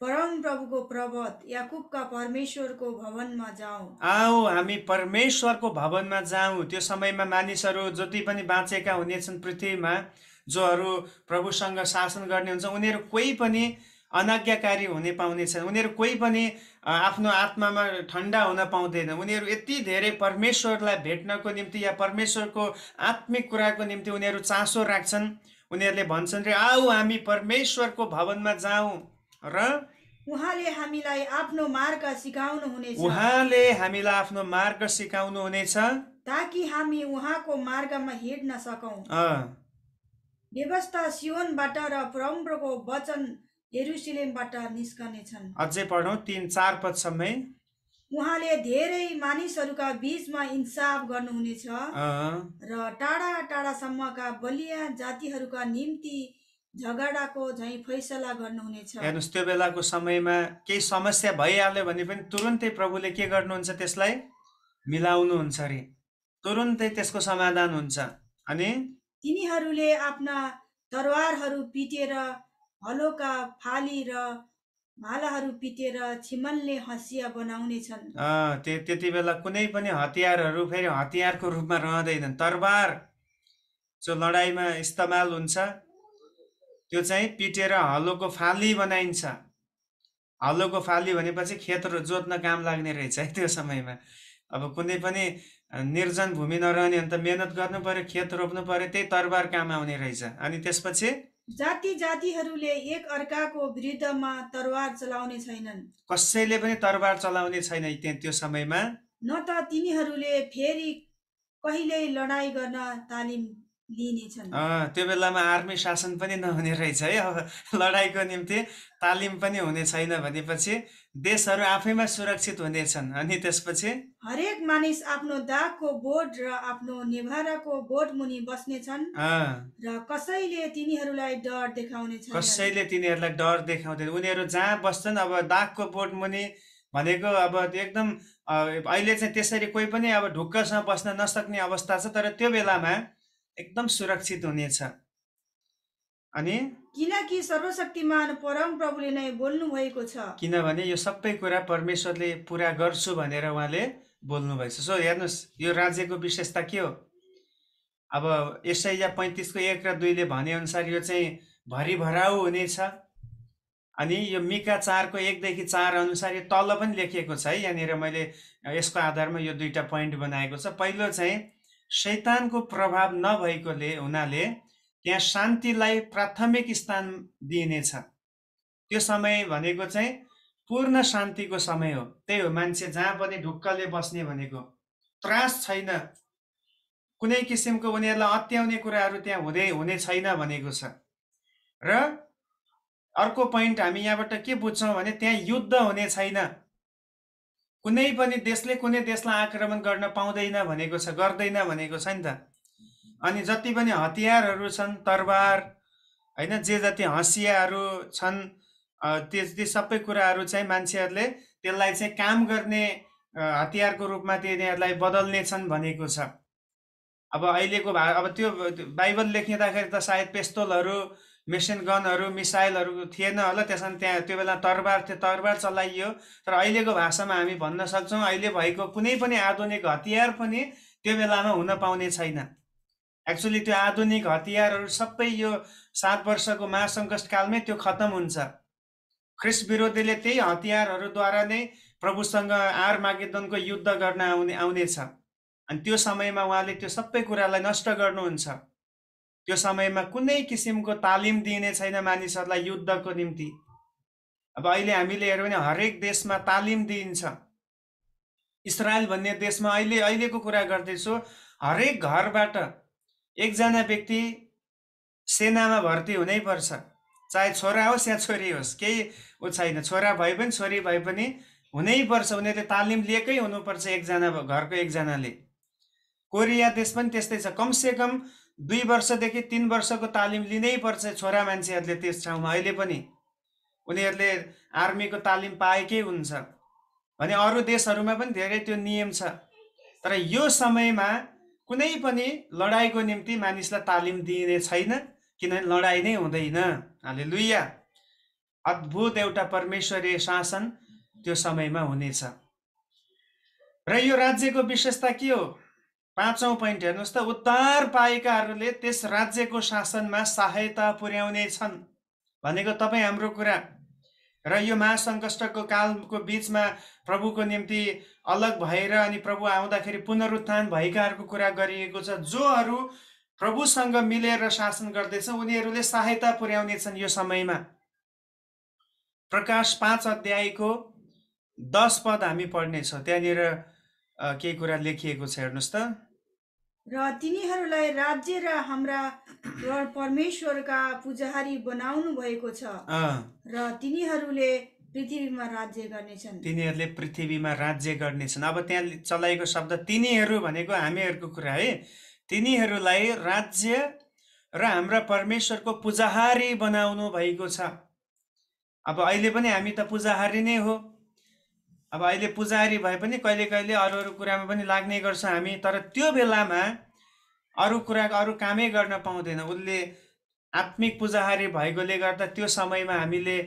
परम प्रभुको पर्वत याकुबका परमेश्वरको भवनमा जाउँ आओ हामी परमेश्वरको भवनमा जाउँ त्यो समयमा मानिसहरू जति पनि बाँचेका हुनेछन् पृथ्वीमा जोहरू प्रभुसँग शासन गर्ने हुन्छ उनीहरू कोही पनि अनाज्ञाकारी हुने पाउने छैन उनीहरू कोही पनि आफ्नो आत्मामा ठन्डा हुन पाउँदैन उनीहरू यति धेरै परमेश्वरलाई भेट्नको निम्ति या परमेश्वरको आत्मिक कुराको निम्ति उनीहरू चासो राख्छन् उनीहरूले भन्छन् रे आऊ हामी परमेश्वरको भवनमा जाउँ र उहाँले हामीलाई आफ्नो मार्ग सिकाउनु हुनेछ उहाँले हामीलाई आफ्नो मार्ग सिकाउनु हुनेछ ताकि हामी उहाँको मार्गमा हिँड्न सकौँ व्यवस्था सियोनबाट र परम्पराको वचन यरुसलेमबाट निस्कनेछन् अझै पढौँ तिन चार पदसम्मै उहाँले धेरै मानिसहरूका बीचमा इन्साफ गर्नुहुनेछ र टाढा टाढासम्मका बलिया जातिहरूका निम्ति झगडाको झै फैसला गर्नुहुनेछ हेर्नुहोस् त्यो बेलाको समयमा केही समस्या भइहाल्यो भने पनि तुरुन्तै प्रभुले के गर्नुहुन्छ त्यसलाई मिलाउनुहुन्छ अरे तुरुन्तै त्यसको समाधान हुन्छ अनि तिनीहरूले आफ्ना तरवारहरू पिटेर हलोका फाली र भालाहरू पिटेर छिमलले हँसिया बनाउने छन् त्यति बेला कुनै पनि हतियारहरू फेरि हतियारको रूपमा रहँदैनन् तरबार जो लडाइँमा इस्तेमाल हुन्छ त्यो चाहिँ पिटेर हलोको फाली बनाइन्छ हलोको फाली भनेपछि खेतहरू जोत्न काम लाग्ने रहेछ है त्यो समयमा अब कुनै पनि निर्जन भूमि नरहने अन्त मेहनत गर्नु पर्यो खेत रोप्नु पर्यो त्यही तरबार काम आउने रहेछ अनि त्यसपछि जाति जातिहरूले एक अर्काको विरुद्धमा तरवार चलाउने छैनन् कसैले पनि तरवार चलाउने छैन त्यो समयमा न त तिनीहरूले फेरि कहिल्यै लडाइँ गर्न तालिम त्यो बेलामा आर्मी शासन पनि नहुने रहेछ है अब लडाइँको निम्ति तालिम पनि हुने छैन भनेपछि देशहरू आफैमा सुरक्षित हुनेछन् अनि त्यसपछि हरेक मानिस आफ्नो दागको बोर्ड र आफ्नो निभाराको बोर्ड मुनि बस्नेछन् र कसैले तिनीहरूलाई डर देखाउने कसैले तिनीहरूलाई डर देखाउँदैन उनीहरू जहाँ बस्छन् अब दागको बोट मुनि भनेको अब एकदम अहिले चाहिँ त्यसरी कोही पनि अब ढुक्कसँग बस्न नसक्ने अवस्था छ तर त्यो बेलामा एकदम सुरक्षित हुनेछ अनि किनकि सर्वशक्तिमान परम प्रभुले नै बोल्नु भएको छ किनभने यो सबै कुरा परमेश्वरले पुरा गर्छु भनेर उहाँले बोल्नु भएको छ सो हेर्नुहोस् यो राज्यको विशेषता के हो अब यसै या पैँतिसको एक र दुईले भनेअनुसार यो चाहिँ भरिभराउ हुनेछ अनि यो मिका चारको एकदेखि चार अनुसार यो तल पनि लेखिएको छ है यहाँनिर मैले यसको आधारमा यो दुईवटा पोइन्ट बनाएको छ पहिलो चाहिँ शैतानको प्रभाव नभएकोले हुनाले त्यहाँ शान्तिलाई प्राथमिक स्थान दिइनेछ त्यो समय भनेको चाहिँ पूर्ण शान्तिको समय हो त्यही हो मान्छे जहाँ पनि ढुक्कले बस्ने भनेको त्रास छैन कुनै किसिमको उनीहरूलाई अत्याउने कुराहरू त्यहाँ हुँदै हुने छैन भनेको छ र अर्को पोइन्ट हामी यहाँबाट के बुझ्छौँ भने त्यहाँ युद्ध हुने छैन कुनै पनि देशले कुनै देशलाई आक्रमण गर्न पाउँदैन भनेको छ गर्दैन भनेको छ नि त अनि जति पनि हतियारहरू छन् तरबार होइन जे जति हँसियाहरू छन् त्यो ती सबै कुराहरू चाहिँ मान्छेहरूले त्यसलाई चाहिँ काम गर्ने हतियारको रूपमा तिनीहरूलाई छन् भनेको छ अब अहिलेको भा अब त्यो बाइबल लेखिँदाखेरि त सायद पेस्तोलहरू मेसिन गनहरू मिसाइलहरू थिएन होला त्यसमा त्यहाँ त्यो बेला तरबार थियो तरबार चलाइयो तर अहिलेको भाषामा हामी भन्न सक्छौँ अहिले भएको कुनै पनि आधुनिक हतियार पनि त्यो बेलामा हुन पाउने छैन एक्चुली त्यो आधुनिक हतियारहरू सबै यो सात वर्षको कालमै त्यो खत्तम हुन्छ ख्रिस विरोधीले त्यही हतियारहरूद्वारा नै प्रभुसँग आर मागेदनको युद्ध गर्न आउने आउनेछ अनि त्यो समयमा उहाँले त्यो सबै कुरालाई नष्ट गर्नुहुन्छ त्यो समयमा कुनै किसिमको तालिम दिइने छैन मानिसहरूलाई युद्धको निम्ति अब अहिले हामीले हेऱ्यौँ भने हरेक देशमा तालिम दिइन्छ इसरायल भन्ने देशमा अहिले अहिलेको कुरा गर्दैछु हरेक घरबाट एकजना व्यक्ति सेनामा भर्ती हुनैपर्छ चाहे छोरा होस् या छोरी होस् केही ऊ छैन छोरा भए पनि छोरी भए पनि हुनैपर्छ उनीहरूले तालिम लिएकै हुनुपर्छ एकजना घरको एकजनाले कोरिया देश पनि त्यस्तै छ कमसेकम दुई वर्षदेखि तिन वर्षको तालिम लिनै पर्छ छोरा मान्छेहरूले त्यस ठाउँमा अहिले पनि उनीहरूले आर्मीको तालिम पाएकै हुन्छ भने अरू देशहरूमा पनि धेरै त्यो नियम छ तर यो समयमा कुनै पनि लडाइँको निम्ति मानिसलाई तालिम दिइने छैन किनभने लडाइँ नै हुँदैन हाले लुइया अद्भुत एउटा परमेश्वरीय शासन त्यो समयमा हुनेछ र यो राज्यको विशेषता के हो पाँचौँ पोइन्ट हेर्नुहोस् त उद्धार पाएकाहरूले त्यस राज्यको शासनमा सहायता पुर्याउने छन् भनेको तपाईँ हाम्रो कुरा र यो महासङ्कष्टको कालको बिचमा प्रभुको निम्ति अलग भएर अनि प्रभु आउँदाखेरि पुनरुत्थान भएकाहरूको कुरा गरिएको छ जोहरू प्रभुसँग मिलेर शासन गर्दैछ उनीहरूले सहायता पुर्याउने छन् यो समयमा प्रकाश पाँच अध्यायको दस पद हामी पढ्नेछौँ त्यहाँनिर केही कुरा लेखिएको छ हेर्नुहोस् त र तिनीहरूलाई राज्य र हाम्रा परमेश्वरका पुजारी बनाउनु भएको छ र तिनीहरूले पृथ्वीमा राज्य गर्नेछन् तिनीहरूले पृथ्वीमा राज्य गर्नेछन् अब त्यहाँ चलाएको शब्द तिनीहरू भनेको हामीहरूको कुरा है तिनीहरूलाई राज्य र हाम्रा परमेश्वरको पुजाहारी बनाउनु भएको छ अब अहिले पनि हामी त पुजाहारी नै हो अब अहिले पुजारी भए पनि कहिले कहिले अरू अरू कुरामा पनि लाग्ने गर्छ हामी तर त्यो बेलामा अरू कुरा अरू कामै गर्न पाउँदैन उसले आत्मिक पूजाहारी भएकोले गर्दा त्यो समयमा हामीले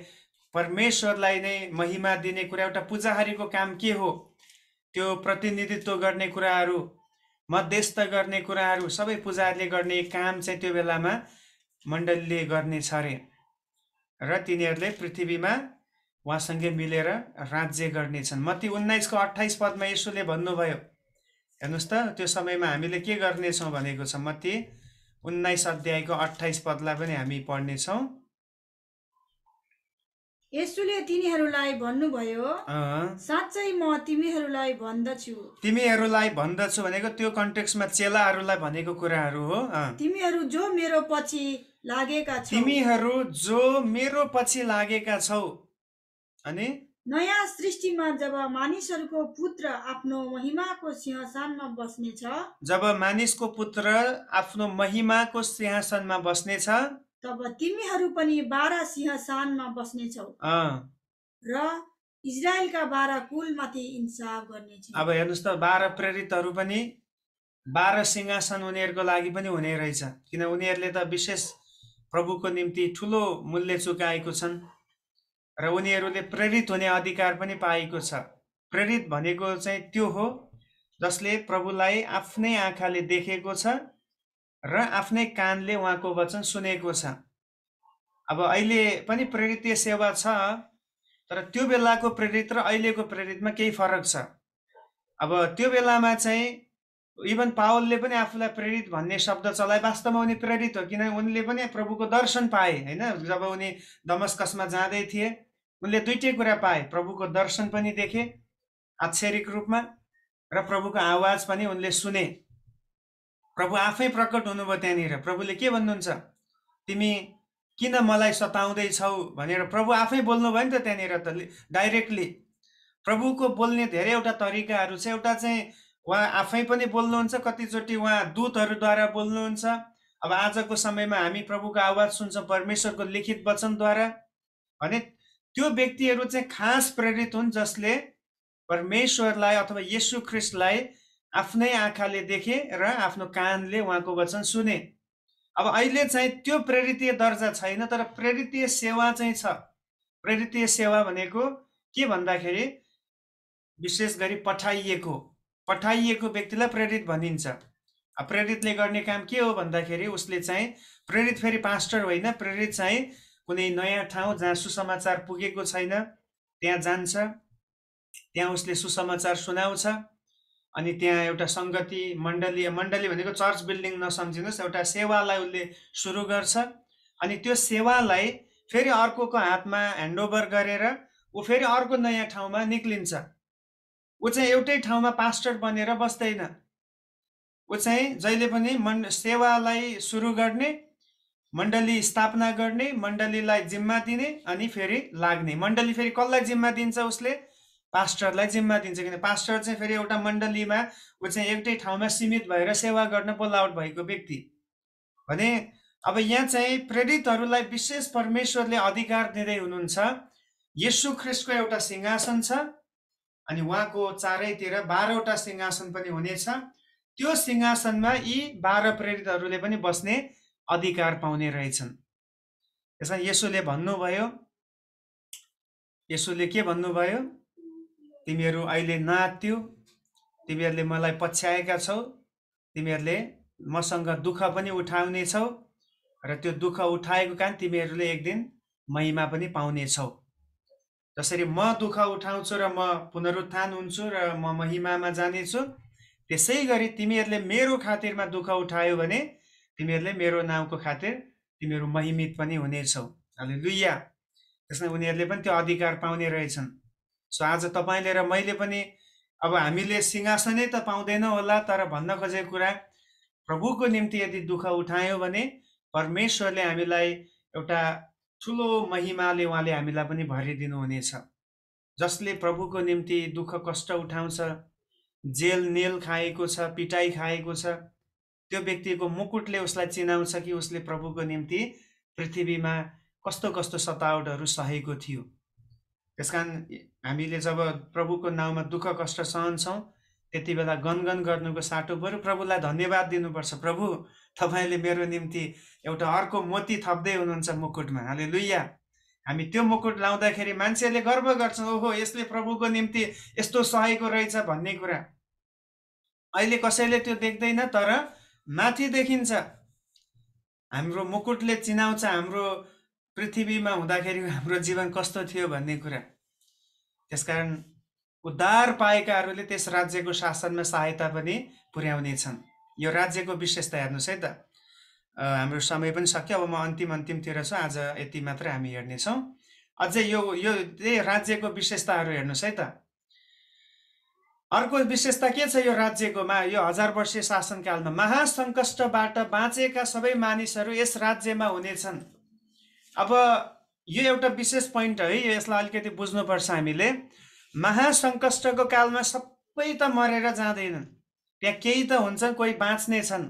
परमेश्वरलाई नै महिमा दिने कुरा एउटा पूजाहारीको काम के हो त्यो प्रतिनिधित्व गर्ने कुराहरू मध्यस्थ गर्ने कुराहरू सबै पूजाहरूले गर्ने काम चाहिँ त्यो बेलामा मण्डलीले गर्ने छ अरे र तिनीहरूले पृथ्वीमा उहाँसँगै मिलेर राज्य गर्नेछन् मती उन्नाइसको अठाइस पदमा यसोले भन्नुभयो हेर्नुहोस् त त्यो समयमा हामीले के गर्नेछौँ भनेको छ मती उन्नाइस अध्यायको अठाइस पदलाई पनि हामी पढ्नेछौँ यसुले तिनीहरूलाई भन्नुभयो साँच्चै म तिमीहरूलाई भन्दछु तिमीहरूलाई भन्दछु भनेको त्यो कन्टेक्समा चेलाहरूलाई भनेको कुराहरू हो तिमीहरू जो मेरो पछि लागेका तिमीहरू जो मेरो पछि लागेका छौ अनि नयाँ सृष्टिमा जब मानिसहरूको पुत्र आफ्नो महिमाको सिंहासनमा बस्नेछ जब मानिसको पुत्र आफ्नो महिमाको सिंहासनमा बस्नेछ तब तिमीहरू पनि बाह्र सिंहासनमा बस्नेछौ र इजरायलका बाह्र कुलमाथि इन्साफ गर्नेछ अब हेर्नुहोस् त बाह्र प्रेरितहरू पनि बाह्र सिंहासन उनीहरूको लागि पनि हुने रहेछ किन उनीहरूले त विशेष प्रभुको निम्ति ठुलो मूल्य चुकाएको छन् र उनीहरूले प्रेरित हुने अधिकार पनि पाएको छ प्रेरित भनेको चाहिँ त्यो हो जसले प्रभुलाई आफ्नै आँखाले देखेको छ र आफ्नै कानले उहाँको वचन सुनेको छ अब अहिले पनि प्रेरितीय सेवा छ तर त्यो बेलाको प्रेरित र अहिलेको प्रेरितमा केही फरक छ अब त्यो बेलामा चाहिँ इभन पावलले पनि आफूलाई प्रेरित भन्ने शब्द चलाए वास्तवमा उनी प्रेरित हो किनभने उनले पनि प्रभुको दर्शन पाए होइन जब उनी दमस्कसमा जाँदै थिए उनले दुइटै कुरा पाए प्रभुको दर्शन पनि देखे आक्षरिक रूपमा र प्रभुको आवाज पनि उनले सुने प्रभु आफै प्रकट हुनुभयो त्यहाँनिर प्रभुले के भन्नुहुन्छ तिमी किन मलाई सताउँदैछौ भनेर प्रभु आफै बोल्नु बोल्नुभयो नि त त्यहाँनिर त डाइरेक्टली प्रभुको बोल्ने धेरैवटा तरिकाहरू छ एउटा चाहिँ उहाँ आफै पनि बोल्नुहुन्छ कतिचोटि उहाँ दूतहरूद्वारा बोल्नुहुन्छ अब आजको समयमा हामी प्रभुको आवाज सुन्छौँ परमेश्वरको लिखित वचनद्वारा भने त्यो व्यक्तिहरू चाहिँ खास प्रेरित हुन् जसले परमेश्वरलाई अथवा यसु ख्रिस्टलाई आफ्नै आँखाले देखे र आफ्नो कानले उहाँको वचन सुने अब अहिले चाहिँ त्यो प्रेरितीय दर्जा छैन तर प्रेरितीय सेवा चाहिँ छ प्रेरितीय सेवा भनेको के भन्दाखेरि विशेष गरी पठाइएको पठाइएको व्यक्तिलाई प्रेरित भनिन्छ प्रेरितले गर्ने काम के हो भन्दाखेरि उसले चाहिँ प्रेरित फेरि पास्टर होइन प्रेरित चाहिँ कुनै नयाँ ठाउँ जहाँ सुसमाचार पुगेको छैन त्यहाँ जान्छ त्यहाँ उसले सुसमाचार सुनाउँछ अनि त्यहाँ एउटा सङ्गति मण्डली मण्डली भनेको चर्च बिल्डिङ नसम्झिनुहोस् एउटा सेवालाई उसले सुरु गर्छ अनि त्यो सेवालाई फेरि अर्कोको हातमा ह्यान्डओभर गरेर ऊ फेरि अर्को नयाँ ठाउँमा निक्लिन्छ ऊ चाहिँ एउटै ठाउँमा पास्टर बनेर बस्दैन ऊ चाहिँ जहिले पनि मन् सेवालाई सुरु गर्ने मण्डली स्थापना गर्ने मण्डलीलाई जिम्मा दिने अनि फेरि लाग्ने मण्डली फेरि कसलाई जिम्मा दिन्छ उसले पास्टरलाई जिम्मा दिन्छ किन पास्टर चाहिँ फेरि एउटा मण्डलीमा ऊ चाहिँ एउटै ठाउँमा सीमित भएर सेवा गर्न बोलावट भएको व्यक्ति भने अब यहाँ चाहिँ प्रेरितहरूलाई विशेष परमेश्वरले अधिकार दिँदै हुनुहुन्छ यसु ख्रिस्टको एउटा सिंहासन छ अनि उहाँको चारैतिर बाह्रवटा सिंहासन पनि हुनेछ त्यो सिंहासनमा यी बाह्र प्रेरितहरूले पनि बस्ने अधिकार पाउने रहेछन् त्यसमा यसोले भन्नुभयो यसोले के भन्नुभयो तिमीहरू अहिले नाच्यौ तिमीहरूले मलाई पछ्याएका छौ तिमीहरूले मसँग दुःख पनि उठाउने छौ र त्यो दुःख उठाएको कारण तिमीहरूले एक दिन महिमा पनि पाउने छौ जसरी म दुःख उठाउँछु र म पुनरुत्थान हुन्छु र म महिमामा जानेछु त्यसै गरी तिमीहरूले मेरो खातिरमा दुःख उठायो भने तिमीहरूले मेरो नामको खातिर तिमीहरू महिमित पनि हुनेछौ अलि लुया त्यसमा उनीहरूले पनि त्यो अधिकार पाउने रहेछन् सो आज तपाईँले र मैले पनि अब हामीले सिंहासनै त पाउँदैनौँ होला तर भन्न खोजेको कुरा प्रभुको निम्ति यदि दुःख उठायौँ भने परमेश्वरले हामीलाई एउटा ठुलो महिमाले उहाँले हामीलाई पनि हुनेछ जसले प्रभुको निम्ति दुःख कष्ट उठाउँछ जेल नेल खाएको छ पिटाइ खाएको छ त्यो व्यक्तिको मुकुटले उसलाई चिनाउँछ कि उसले प्रभुको निम्ति पृथ्वीमा कस्तो कस्तो सतावटहरू सहेको थियो त्यस कारण हामीले जब प्रभुको नाउँमा दुःख कष्ट सहन्छौँ त्यति बेला गनगन गर्नुको साटो बरु प्रभुलाई धन्यवाद दिनुपर्छ प्रभु तपाईँले मेरो निम्ति एउटा अर्को मोती थप्दै हुनुहुन्छ मुकुटमा हाले लुइया हामी त्यो मुकुट लाउँदाखेरि मान्छेले गर्व गर्छ ओहो यसले प्रभुको निम्ति यस्तो सहेको रहेछ भन्ने कुरा अहिले कसैले त्यो देख्दैन तर माथि देखिन्छ हाम्रो मुकुटले चिनाउँछ हाम्रो पृथ्वीमा हुँदाखेरि हाम्रो जीवन कस्तो थियो भन्ने कुरा त्यसकारण उद्धार पाएकाहरूले त्यस राज्यको शासनमा सहायता पनि पुर्याउने छन् यो राज्यको विशेषता हेर्नुहोस् है त हाम्रो समय पनि सक्यो अब म अन्तिम अन्तिमतिर छु आज यति मात्र हामी हेर्नेछौँ अझै यो यो त्यही राज्यको विशेषताहरू हेर्नुहोस् है त अर्को विशेषता के छ यो राज्यकोमा यो हजार वर्षीय शासनकालमा महासङ्कष्टबाट बाँचेका सबै मानिसहरू यस राज्यमा हुनेछन् अब यो एउटा विशेष पोइन्ट है यसलाई अलिकति बुझ्नुपर्छ हामीले महासङ्कष्टको कालमा सबै त मरेर जाँदैनन् त्यहाँ केही त हुन्छन् कोही बाँच्ने छन्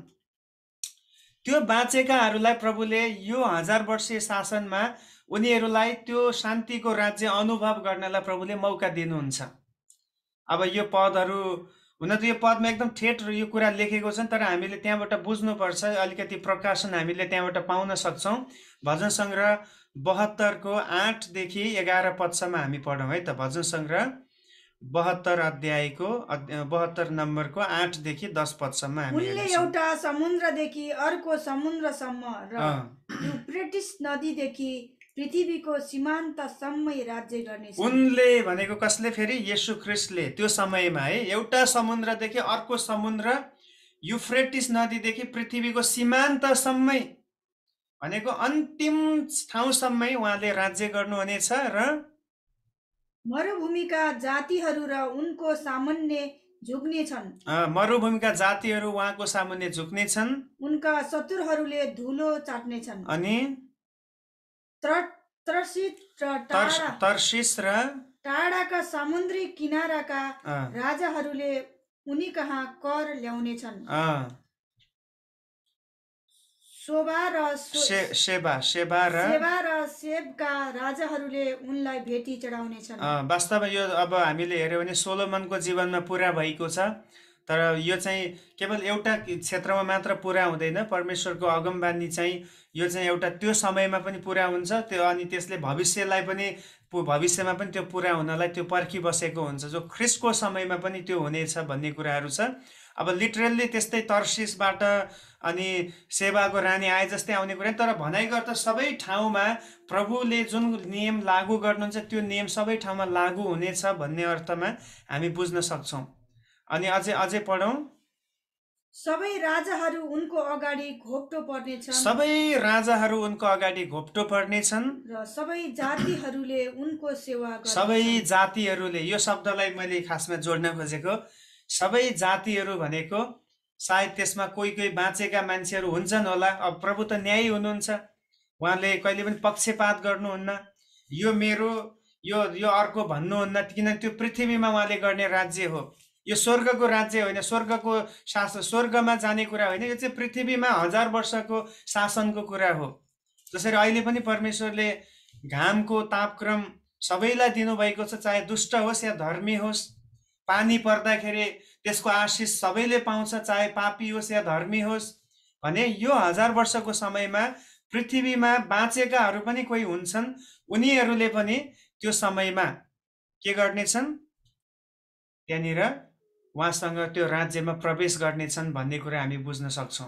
त्यो बाँचेकाहरूलाई प्रभुले यो हजार वर्षीय शासनमा उनीहरूलाई त्यो शान्तिको राज्य अनुभव गर्नलाई प्रभुले मौका दिनुहुन्छ अब यो पदहरू हुन त यो पदमा एकदम ठेट यो कुरा लेखेको छन् तर हामीले त्यहाँबाट बुझ्नुपर्छ अलिकति प्रकाशन हामीले त्यहाँबाट पाउन सक्छौँ भजन सङ्ग्रह बहत्तरको आठदेखि एघार पदसम्म हामी पढौँ है त भजन सङ्ग्रह बहत्तर अध्यायको बहत्तर नम्बरको आठदेखि दस पदसम्म उनले एउटा समुद्रदेखि अर्को समुद्रसम्म र ब्रिटिस नदीदेखि पृथ्वीको सीमान्तसम्मै राज्य गर्ने उनले भनेको कसले फेरि येसु ख्रिस्टले त्यो समयमा है एउटा समुद्रदेखि अर्को समुद्र युफ्रेटिस नदीदेखि पृथ्वीको सीमान्तसम्मै भनेको अन्तिम ठाउँसम्मै उहाँले राज्य गर्नुहुनेछ र मरुभूमिका जातिहरू र उनको सामान्य झुक्ने छन् मरुभूमिका जातिहरू उहाँको सामान्य झुक्ने छन् उनका शत्रुहरूले धुलो चाट्ने छन् अनि तर्सिस र टाढाका समुद्री किनाराका राजाहरूले उनी कहाँ कर ल्याउने छन् शोभा र सेवा सेवा र सेवा र सेवका राजाहरूले उनलाई भेटी चढाउने छन् वास्तवमा यो अब हामीले हेऱ्यो भने सोलोमनको जीवनमा पुरा भएको छ तर यो चाहिँ केवल एउटा क्षेत्रमा मात्र पुरा हुँदैन परमेश्वरको अगमबानी चाहिँ यो चाहिँ एउटा त्यो समयमा पनि पुरा हुन्छ त्यो अनि त्यसले भविष्यलाई पनि भविष्यमा पनि त्यो पुरा हुनलाई त्यो पर्खिबसेको हुन्छ जो ख्रिसको समयमा पनि त्यो हुनेछ भन्ने कुराहरू छ अब लिटरल्ली त्यस्तै तर्सिसबाट अनि सेवाको रानी आए जस्तै आउने कुरा तर भनाइ गर्दा सबै ठाउँमा प्रभुले जुन नियम लागू गर्नुहुन्छ त्यो नियम सबै ठाउँमा लागू हुनेछ भन्ने अर्थमा हामी बुझ्न सक्छौँ अनि अझै अझै पढौँ सबै राजाहरू उनको अगाडि घोप्टो पर्नेछन् सबै राजाहरू उनको अगाडि घोप्टो पर्नेछन् र सबै जातिहरूले उनको सेवा सबै जातिहरूले यो शब्दलाई मैले खासमा जोड्न खोजेको सबै जातिहरू भनेको सायद त्यसमा कोही कोही बाँचेका मान्छेहरू हुन्छन् होला अब प्रभु त न्याय हुनुहुन्छ उहाँले कहिले पनि पक्षपात गर्नुहुन्न यो मेरो यो यो अर्को भन्नुहुन्न किनभने त्यो पृथ्वीमा उहाँले गर्ने राज्य हो यो स्वर्गको राज्य होइन स्वर्गको शासन स्वर्गमा जाने कुरा होइन यो चाहिँ पृथ्वीमा हजार वर्षको शासनको कुरा हो जसरी अहिले पनि परमेश्वरले घामको तापक्रम सबैलाई दिनुभएको छ चाहे दुष्ट होस् या धर्मी होस् पानी पर्दाखेरि त्यसको आशिष सबैले पाउँछ चाहे पापी होस् या धर्मी होस् भने यो हजार वर्षको समयमा पृथ्वीमा बाँचेकाहरू पनि कोही हुन्छन् उनीहरूले पनि त्यो समयमा के गर्नेछन् त्यहाँनिर उहाँसँग त्यो राज्यमा प्रवेश गर्नेछन् भन्ने कुरा हामी बुझ्न सक्छौँ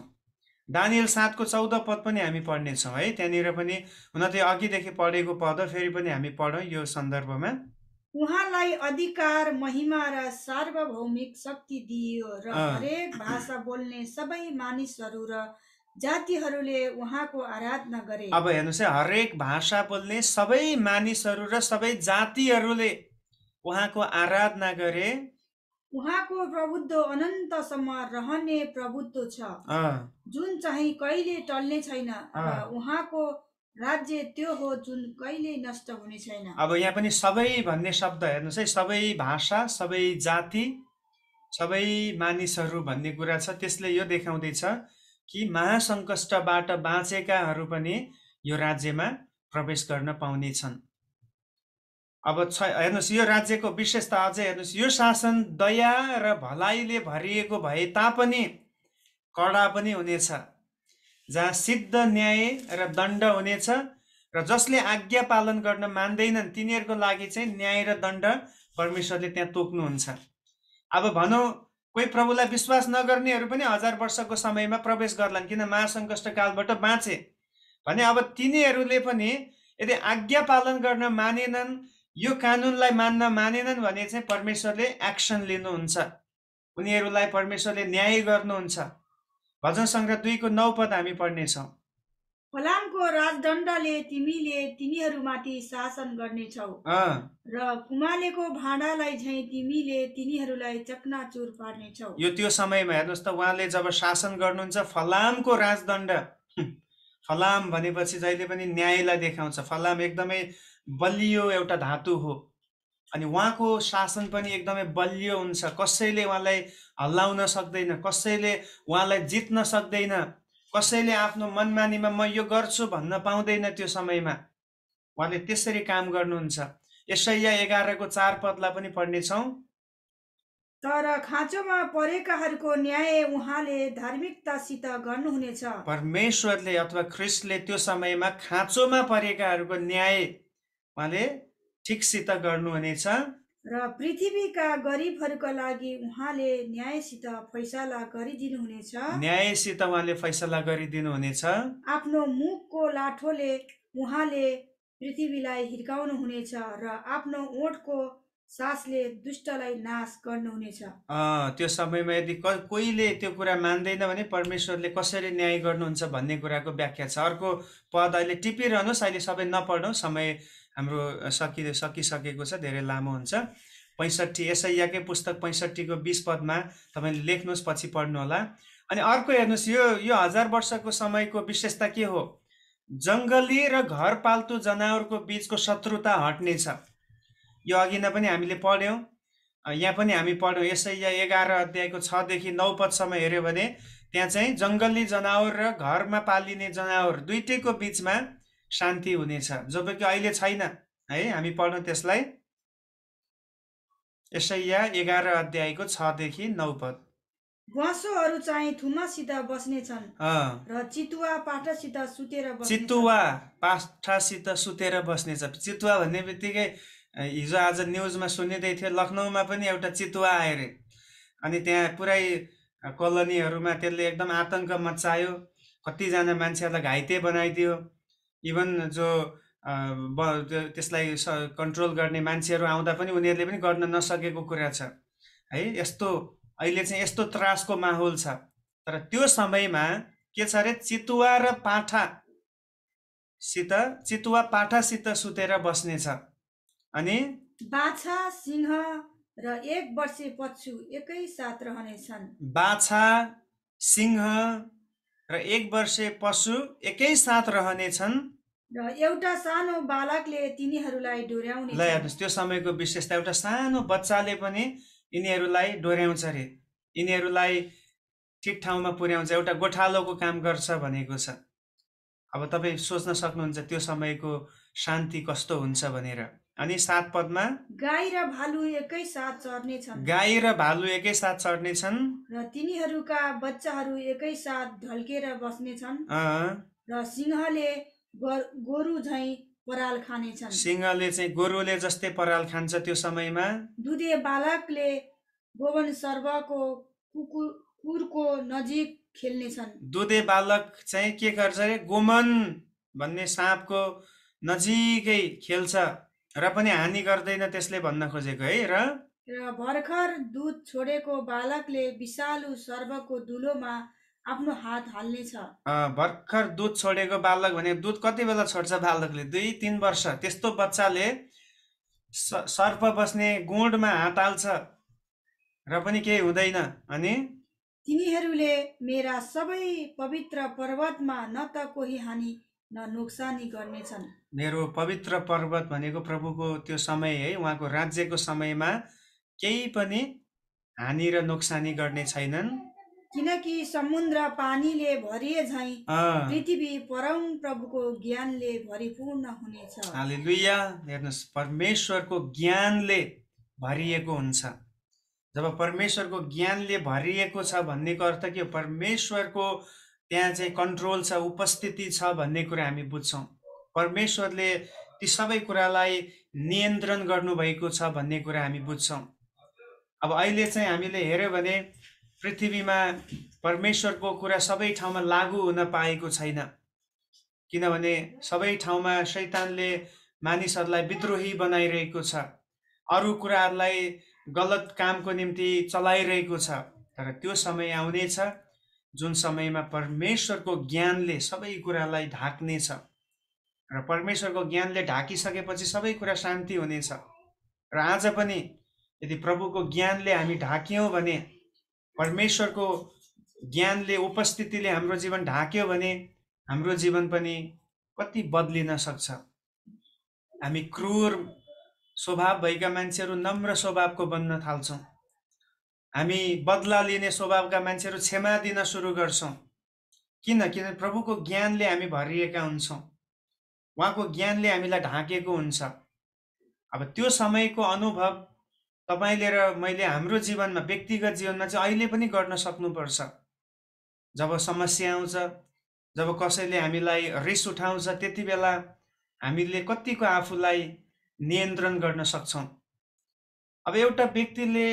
दानियल सातको चौध पद पनि हामी पढ्नेछौँ है त्यहाँनिर पनि हुन त अघिदेखि पढेको पद फेरि पनि हामी पढौँ यो सन्दर्भमा उहाँलाई अधिकार महिमा र सार्वभौमिक शक्ति दिइयो र हरेक भाषा बोल्ने सबै मानिसहरू र जातिहरूले उहाँको आराधना गरे अब हेर्नुहोस् है हरेक भाषा बोल्ने सबै मानिसहरू र सबै जातिहरूले उहाँको आराधना गरे उहाँको प्रबुद्ध अनन्तसम्म रहने प्रभुत्व छ जुन चाहिँ कहिले टल्ने छैन उहाँको राज्य त्यो हो जुन कहिले नष्ट हुने छैन अब यहाँ पनि सबै भन्ने शब्द हेर्नुहोस् है सबै भाषा सबै जाति सबै मानिसहरू भन्ने कुरा छ त्यसले यो देखाउँदैछ कि महासङ्कष्टबाट बाँचेकाहरू पनि यो राज्यमा प्रवेश गर्न पाउने छन् अब छ हेर्नुहोस् यो राज्यको विशेषता अझै हेर्नुहोस् यो शासन दया र भलाइले भरिएको भए तापनि कडा पनि हुनेछ जहाँ सिद्ध न्याय र दण्ड हुनेछ र जसले आज्ञा पालन गर्न मान्दैनन् तिनीहरूको लागि चाहिँ न्याय र दण्ड परमेश्वरले त्यहाँ तोक्नुहुन्छ अब भनौँ कोही प्रभुलाई विश्वास नगर्नेहरू पनि हजार वर्षको समयमा प्रवेश गर्लान् किन कालबाट बाँचे भने अब तिनीहरूले पनि यदि आज्ञा पालन गर्न मानेनन् यो कानुनलाई मान्न मानेनन् भने चाहिँ परमेश्वरले एक्सन लिनुहुन्छ उनीहरूलाई परमेश्वरले न्याय गर्नुहुन्छ भजन सङ्ग्रह दुईको नौ पद हामी पढ्नेछौँ फलामको राजदण्डले तिमीले तिनीहरूमाथि शासन गर्नेछौ र कुमालेको भाँडालाई झैँ तिमीले तिनीहरूलाई चकनाचुर पार्नेछौ यो त्यो समयमा हेर्नुहोस् त उहाँले जब शासन गर्नुहुन्छ फलामको राजदण्ड फलाम भनेपछि जहिले पनि न्यायलाई देखाउँछ फलाम एकदमै बलियो एउटा धातु हो अनि उहाँको शासन पनि एकदमै बलियो हुन्छ कसैले उहाँलाई हल्लाउन सक्दैन कसैले उहाँलाई जित्न सक्दैन कसैले आफ्नो मनमानीमा म यो गर्छु भन्न पाउँदैन त्यो समयमा उहाँले त्यसरी काम गर्नुहुन्छ यसैया एघारको चार पदलाई पनि पढ्नेछौँ तर खाँचोमा परेकाहरूको न्याय उहाँले धार्मिकतासित गर्नुहुनेछ परमेश्वरले अथवा ख्रिस्टले त्यो समयमा खाँचोमा परेकाहरूको न्याय उहाँले ठिकसित गर्नुहुनेछ र पृथ्वीका गरिबहरूका लागि उहाँले न्यायसित फैसला गरिदिनुहुनेछ न्यायसित उहाँले फैसला गरिदिनुहुनेछ आफ्नो मुखको लाठोले उहाँले पृथ्वीलाई हिर्काउनु हुनेछ र आफ्नो ओठको सासले दुष्टलाई नाश गर्नुहुनेछ त्यो समयमा यदि कोहीले त्यो कुरा मान्दैन भने परमेश्वरले कसरी न्याय गर्नुहुन्छ भन्ने कुराको व्याख्या छ अर्को पद अहिले टिपिरहनुहोस् अहिले सबै नपढ्नु समय हाम्रो सकि सकिसकेको छ धेरै लामो हुन्छ पैँसठी एसैयाकै पुस्तक पैँसठीको बिस पदमा तपाईँले लेख्नुहोस् पछि पढ्नुहोला अनि अर्को हेर्नुहोस् यो यो हजार वर्षको समयको विशेषता के हो जङ्गली र घर पाल्तु जनावरको बिचको शत्रुता हट्नेछ यो अघि नै पनि हामीले पढ्यौँ यहाँ पनि हामी पढ्यौँ यसै यहाँ एघार अध्यायको छदेखि नौ पदसम्म हेऱ्यो भने त्यहाँ चाहिँ जङ्गली जनावर र घरमा पालिने जनावर दुइटैको बिचमा शान्ति हुनेछ जब कि अहिले छैन है हामी पढ्न त्यसलाई यसैया एघार अध्यायको छदेखि नौ पद ग्वासोहरू चाहिँ थुमासित बस्नेछन् र चितुवा पाठासित सुतेर चितुवा पाठासित सुतेर बस्नेछ चितुवा भन्ने बित्तिकै हिजो आज न्युजमा सुनिँदै थियो लखनऊमा पनि एउटा चितुवा आयो अरे अनि त्यहाँ पुरै कोलोनीहरूमा त्यसले एकदम आतङ्क मचायो कतिजना मान्छेहरूलाई घाइते बनाइदियो इभन जो त्यसलाई कन्ट्रोल गर्ने मान्छेहरू आउँदा पनि उनीहरूले पनि गर्न नसकेको कुरा छ है यस्तो अहिले चाहिँ यस्तो त्रासको माहौल छ तर त्यो समयमा के छ अरे चितुवा र पाठासित चितुवा पाठासित सुतेर बस्नेछ अनि बाछा सिंह र एक वर्षे पछु एकै साथ रहनेछन् बाछा सिंह र एक वर्षे पशु एकै एकैसाथ रहनेछन् र एउटा सानो बालकले तिनीहरूलाई डोर्याउने ल हेर्नुहोस् त्यो समयको विशेषता एउटा सानो बच्चाले पनि यिनीहरूलाई डोर्याउँछ अरे यिनीहरूलाई ठिक ठाउँमा पुर्याउँछ एउटा गोठालोको काम गर्छ भनेको छ अब तपाईँ सोच्न सक्नुहुन्छ त्यो समयको शान्ति कस्तो हुन्छ भनेर अनि सात पदमा गाई र भालु एकै साथ छन् गाई र भालु एकै साथ छन् र तिनीहरूका बच्चाहरू एकै साथ ढल्केर बस्ने छन् र सिंहले गोरु झै पराल खाने छन् सिंहले चाहिँ गोरुले जस्तै पराल खान्छ त्यो समयमा दुधे बालकले गोवन सर्वको कुकुर कुरको नजिक छन् दुधे बालक चाहिँ के गर्छ अरे गोमन भन्ने साँपको नजिकै खेल्छ र पनि हानि गर्दैन त्यसले भन्न खोजेको है र र भर्खर दुध छोडेको बालकले विषालु सर्वको दुलोमा आफ्नो हात हाल्नेछ भर्खर दुध छोडेको बालक भने दुध कति बेला छोड्छ बालकले दुई तिन वर्ष त्यस्तो बच्चाले सर्प बस्ने गुँडमा हात हाल्छ र पनि केही हुँदैन अनि तिनीहरूले मेरा सबै पवित्र पर्वतमा न त कोही हानि न नोक्सानी गर्नेछन् मेरो पवित्र पर्वत भनेको प्रभुको त्यो समय है उहाँको राज्यको समयमा केही पनि हानि र नोक्सानी गर्ने छैनन् किनकि समुद्र पानीले भरिए झै पृथ्वी परम प्रभुको ज्ञानले भरिपूर्ण हुनेछ हालेलुया हेर्नुहोस् परमेश्वरको ज्ञानले भरिएको हुन्छ जब परमेश्वरको ज्ञानले भरिएको छ भन्नेको अर्थ के हो परमेश्वरको त्यहाँ चाहिँ कन्ट्रोल छ उपस्थिति छ भन्ने कुरा हामी बुझ्छौँ परमेश्वरले ती सबै कुरालाई नियन्त्रण गर्नुभएको छ भन्ने कुरा हामी बुझ्छौँ अब अहिले चाहिँ हामीले हेऱ्यौँ भने पृथ्वीमा परमेश्वरको कुरा सबै ठाउँमा लागु हुन पाएको छैन किनभने सबै ठाउँमा शैतानले मानिसहरूलाई विद्रोही बनाइरहेको छ अरू कुराहरूलाई गलत कामको निम्ति चलाइरहेको छ तर त्यो समय आउनेछ जुन समयमा परमेश्वरको ज्ञानले सबै कुरालाई ढाक्नेछ र परमेश्वरको ज्ञानले ढाकिसकेपछि सबै कुरा शान्ति हुनेछ र आज पनि यदि प्रभुको ज्ञानले हामी ढाक्यौँ भने परमेश्वरको ज्ञानले उपस्थितिले हाम्रो जीवन ढाक्यो भने हाम्रो जीवन पनि कति बदलिन सक्छ हामी क्रूर स्वभाव भएका मान्छेहरू नम्र स्वभावको बन्न थाल्छौँ हामी बदला लिने स्वभावका मान्छेहरू क्षमा दिन सुरु गर्छौँ किन किन प्रभुको ज्ञानले हामी भरिएका हुन्छौँ उहाँको ज्ञानले हामीलाई ढाकेको हुन्छ अब त्यो समयको अनुभव तपाईँले र मैले हाम्रो जीवनमा व्यक्तिगत जीवनमा चाहिँ अहिले पनि गर्न सक्नुपर्छ जब समस्या आउँछ जब कसैले हामीलाई रिस उठाउँछ त्यति बेला हामीले कतिको आफूलाई नियन्त्रण गर्न सक्छौँ अब एउटा व्यक्तिले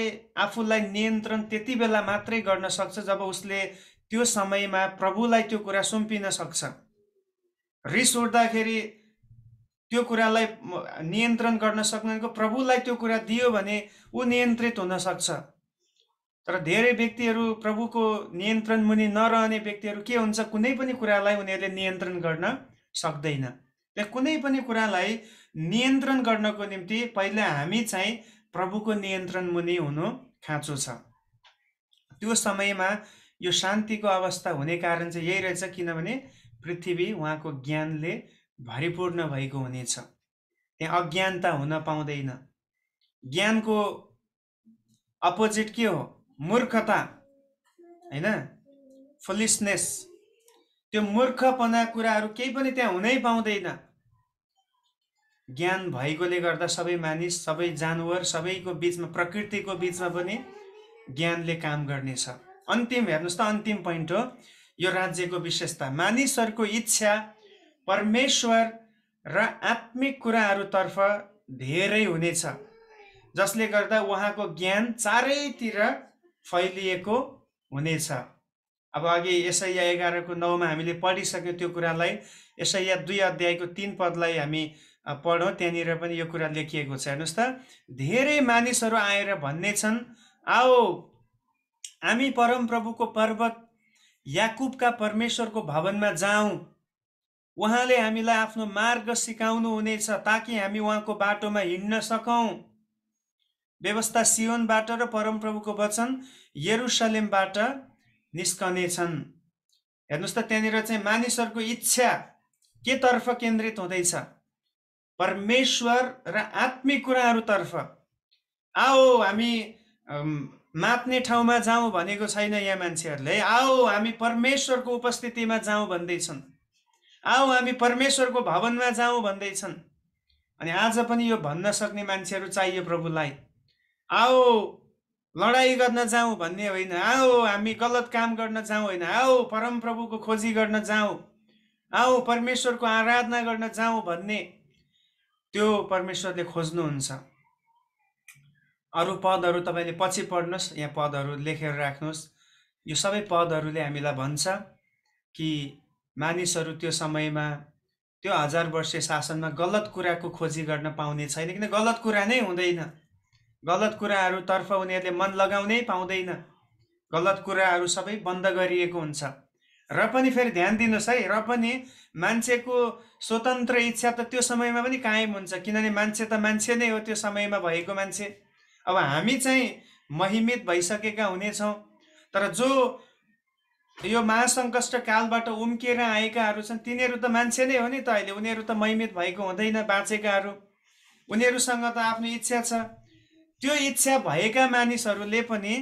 आफूलाई नियन्त्रण त्यति बेला मात्रै गर्न सक्छ जब उसले त्यो समयमा प्रभुलाई त्यो कुरा सुम्पिन सक्छ रिस उठ्दाखेरि त्यो कुरालाई नियन्त्रण गर्न सक्नुको प्रभुलाई त्यो कुरा दियो भने ऊ नियन्त्रित हुन सक्छ तर धेरै व्यक्तिहरू प्रभुको नियन्त्रण मुनि नरहने व्यक्तिहरू के हुन्छ कुनै पनि कुरालाई उनीहरूले नियन्त्रण गर्न सक्दैन र कुनै पनि कुरालाई नियन्त्रण गर्नको निम्ति पहिला हामी चाहिँ प्रभुको नियन्त्रण मुनि हुनु खाँचो छ त्यो समयमा यो शान्तिको अवस्था हुने कारण चाहिँ यही रहेछ किनभने पृथ्वी उहाँको ज्ञानले भरिपूर्ण भएको हुनेछ त्यहाँ अज्ञानता हुन पाउँदैन ज्ञानको अपोजिट के हो मूर्खता होइन फुलिसनेस त्यो मूर्खपना कुराहरू केही पनि त्यहाँ हुनै पाउँदैन ज्ञान भएकोले गर्दा सबै मानिस सबै जानवर सबैको बिचमा प्रकृतिको बिचमा पनि ज्ञानले काम गर्नेछ अन्तिम हेर्नुहोस् त अन्तिम पोइन्ट हो यो राज्यको विशेषता मानिसहरूको इच्छा परमेश्वर र आत्मिक कुराहरूतर्फ धेरै हुनेछ जसले गर्दा उहाँको ज्ञान चारैतिर फैलिएको हुनेछ अब अघि एसैया एघारको नौमा हामीले पढिसक्यो त्यो कुरालाई यसैया दुई अध्यायको तिन पदलाई हामी पढौँ त्यहाँनिर पनि यो कुरा लेखिएको छ हेर्नुहोस् त धेरै मानिसहरू आएर भन्ने छन् आओ हामी परमप्रभुको पर्वत याकुबका परमेश्वरको भवनमा जाउँ उहाँले हामीलाई आफ्नो मार्ग सिकाउनु हुनेछ ताकि हामी उहाँको बाटोमा हिँड्न सकौँ व्यवस्था सियोनबाट र परमप्रभुको वचन यरुसलेमबाट निस्कनेछन् हेर्नुहोस् त त्यहाँनिर चाहिँ मानिसहरूको इच्छा के तर्फ केन्द्रित हुँदैछ परमेश्वर र आत्मिक कुराहरूतर्फ आओ हामी माप्ने ठाउँमा जाउँ भनेको छैन यहाँ मान्छेहरूले आऊ हामी परमेश्वरको उपस्थितिमा जाउँ भन्दैछन् आऊ हामी परमेश्वरको भवनमा जाउँ भन्दैछन् अनि आज पनि यो भन्न सक्ने मान्छेहरू चाहियो प्रभुलाई आओ लडाइँ गर्न जाउँ भन्ने होइन आओ हामी गलत काम गर्न जाउँ होइन आओ परमप्रभुको खोजी गर्न जाउँ आओ परमेश्वरको आराधना गर्न जाउँ भन्ने त्यो परमेश्वरले खोज्नुहुन्छ अरू पदहरू तपाईँले पछि पढ्नुहोस् यहाँ पदहरू लेखेर राख्नुहोस् यो सबै पदहरूले हामीलाई भन्छ कि मानिसहरू त्यो समयमा त्यो हजार वर्षीय शासनमा गलत कुराको खोजी गर्न पाउने छैन किन गलत कुरा नै हुँदैन गलत कुराहरूतर्फ उनीहरूले मन लगाउनै पाउँदैन गलत कुराहरू सबै बन्द गरिएको हुन्छ र पनि फेरि ध्यान दिनुहोस् है र पनि मान्छेको स्वतन्त्र इच्छा त त्यो समयमा पनि कायम हुन्छ किनभने मान्छे त मान्छे नै हो त्यो समयमा भएको मान्छे अब हामी चाहिँ महिमित भइसकेका हुनेछौँ तर जो यो महासङ्कष्ट कालबाट उम्किएर आएकाहरू छन् तिनीहरू त मान्छे नै हो नि त अहिले उनीहरू त महिमित भएको हुँदैन बाँचेकाहरू उनीहरूसँग त आफ्नो इच्छा छ त्यो इच्छा भएका मानिसहरूले पनि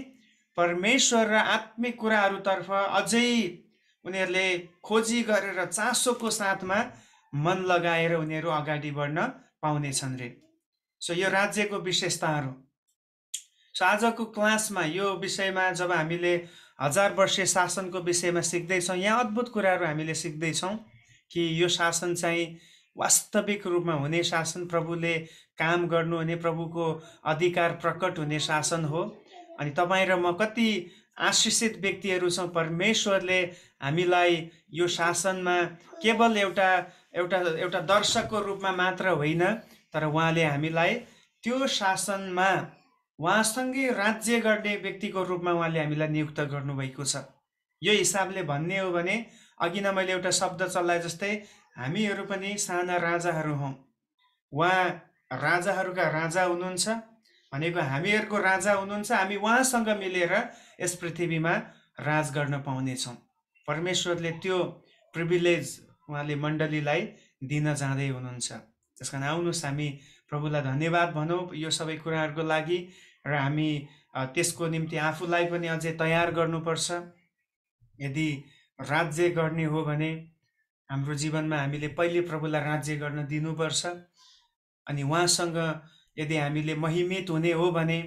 परमेश्वर र आत्मिक कुराहरूतर्फ अझै उनीहरूले खोजी गरेर चासोको साथमा मन लगाएर उनीहरू अगाडि बढ्न पाउनेछन् रे सो यो राज्यको विशेषताहरू सो आजको क्लासमा यो विषयमा जब हामीले हजार वर्षीय शासनको विषयमा सिक्दैछौँ यहाँ अद्भुत कुराहरू हामीले सिक्दैछौँ कि यो शासन चाहिँ वास्तविक रूपमा हुने शासन प्रभुले काम गर्नुहुने प्रभुको अधिकार प्रकट हुने शासन हो अनि तपाईँ र म कति आशिषित व्यक्तिहरू छौँ परमेश्वरले हामीलाई यो शासनमा केवल एउटा एउटा एउटा दर्शकको रूपमा मात्र होइन तर उहाँले हामीलाई त्यो शासनमा उहाँसँगै राज्य गर्ने व्यक्तिको रूपमा उहाँले हामीलाई नियुक्त गर्नुभएको छ यो हिसाबले भन्ने हो भने अघि नै मैले एउटा शब्द चलाए जस्तै हामीहरू पनि साना राजाहरू हौँ उहाँ राजाहरूका राजा हुनुहुन्छ भनेको हामीहरूको राजा हुनुहुन्छ हामी उहाँसँग मिलेर यस पृथ्वीमा राज गर्न पाउनेछौँ परमेश्वरले त्यो प्रिभिलेज उहाँले मण्डलीलाई दिन जाँदै हुनुहुन्छ त्यस कारण आउनुहोस् हामी प्रभुलाई धन्यवाद भनौँ यो सबै कुराहरूको लागि र हामी त्यसको निम्ति आफूलाई पनि अझै तयार गर्नुपर्छ यदि राज्य गर्ने हो भने हाम्रो जीवनमा हामीले पहिले प्रभुलाई राज्य गर्न दिनुपर्छ अनि उहाँसँग यदि हामीले महिमित हुने हो भने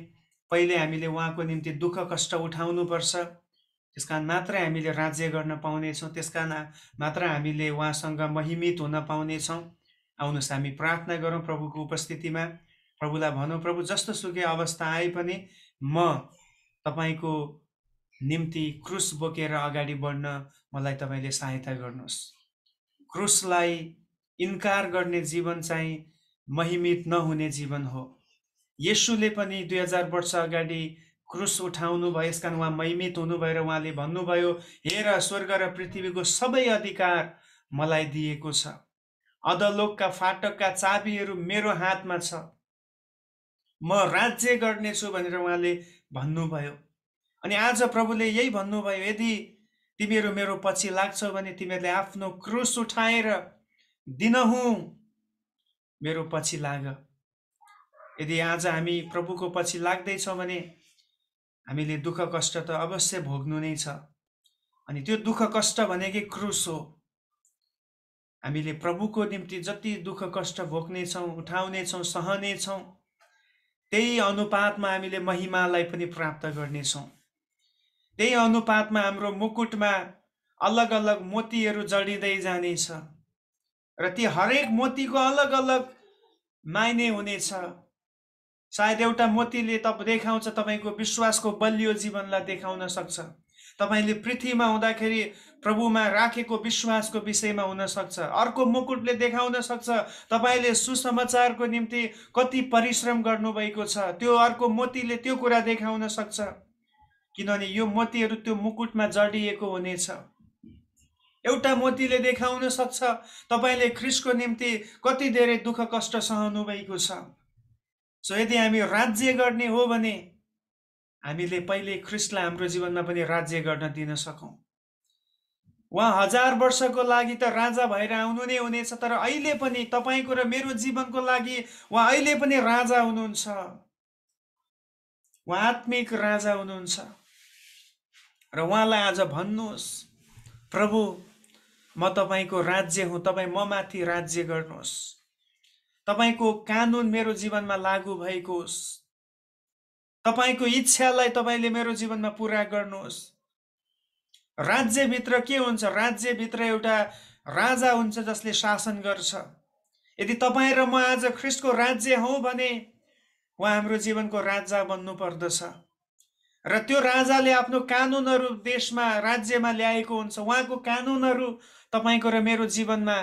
पहिले हामीले उहाँको निम्ति दुःख कष्ट उठाउनुपर्छ त्यस कारण मात्रै हामीले राज्य गर्न पाउनेछौँ त्यस कारण मात्र हामीले उहाँसँग महिमित हुन पाउनेछौँ आउनुहोस् हामी प्रार्थना गरौँ प्रभुको उपस्थितिमा प्रभुलाई भनौँ प्रभु जस्तो सुकै अवस्था आए पनि म तपाईँको निम्ति क्रुस बोकेर अगाडि बढ्न मलाई तपाईँले सहायता गर्नुहोस् क्रुसलाई इन्कार गर्ने जीवन चाहिँ महिमित नहुने जीवन हो यसुले पनि दुई हजार वर्ष अगाडि क्रुस उठाउनु भयो यस कारण उहाँ महिमित हुनुभयो र उहाँले भन्नुभयो हेर स्वर्ग र पृथ्वीको सबै अधिकार मलाई दिएको छ अधलोकका फाटकका चाबीहरू मेरो हातमा छ म राज्य गर्नेछु भनेर उहाँले भन्नुभयो अनि आज प्रभुले यही भन्नुभयो यदि तिमीहरू मेरो पछि लाग्छौ भने तिमीहरूले आफ्नो क्रुस उठाएर दिनहुँ मेरो पछि लाग यदि आज हामी प्रभुको पछि लाग्दैछौँ भने हामीले दुःख कष्ट त अवश्य भोग्नु नै छ अनि त्यो दुःख कष्ट भनेकै क्रुस हो हामीले प्रभुको निम्ति जति दुःख कष्ट भोग्नेछौँ उठाउनेछौँ सहनेछौँ त्यही अनुपातमा हामीले महिमालाई पनि प्राप्त गर्नेछौँ त्यही अनुपातमा हाम्रो मुकुटमा अलग अलग मोतीहरू जडिँदै जानेछ र ती हरेक मोतीको अलग अलग माइने हुनेछ सायद एउटा मोतीले त देखाउँछ तपाईँको विश्वासको बलियो जीवनलाई देखाउन सक्छ तपाईँले पृथ्वीमा हुँदाखेरि प्रभुमा राखेको विश्वासको विषयमा हुनसक्छ अर्को मुकुटले देखाउन सक्छ तपाईँले सुसमाचारको निम्ति कति परिश्रम गर्नुभएको छ त्यो अर्को मोतीले त्यो कुरा देखाउन सक्छ किनभने यो मोतीहरू त्यो मुकुटमा जडिएको हुनेछ एउटा मोतीले देखाउन सक्छ तपाईँले ख्रिसको निम्ति कति धेरै दुःख कष्ट सहनुभएको छ सो यदि हामी राज्य गर्ने हो भने हामीले पहिले ख्रिस्टलाई हाम्रो जीवनमा पनि राज्य गर्न दिन सकौँ उहाँ हजार वर्षको लागि त राजा भएर आउनु नै हुनेछ तर अहिले पनि तपाईँको र मेरो जीवनको लागि उहाँ अहिले पनि राजा हुनुहुन्छ उहाँ आत्मिक राजा हुनुहुन्छ र उहाँलाई आज भन्नुहोस् प्रभु म तपाईँको राज्य हुँ तपाईँ म माथि राज्य गर्नुहोस् तपाईँको कानुन मेरो जीवनमा लागु भएको होस् तपाईँको इच्छालाई तपाईँले मेरो जीवनमा पुरा गर्नुहोस् राज्यभित्र के हुन्छ राज्यभित्र एउटा राजा हुन्छ जसले शासन गर्छ यदि तपाईँ र म आज ख्रिस्टको राज्य हौँ भने उहाँ हाम्रो जीवनको राजा बन्नु पर्दछ र त्यो राजाले आफ्नो कानुनहरू देशमा राज्यमा ल्याएको हुन्छ उहाँको कानुनहरू तपाईँको र मेरो जीवनमा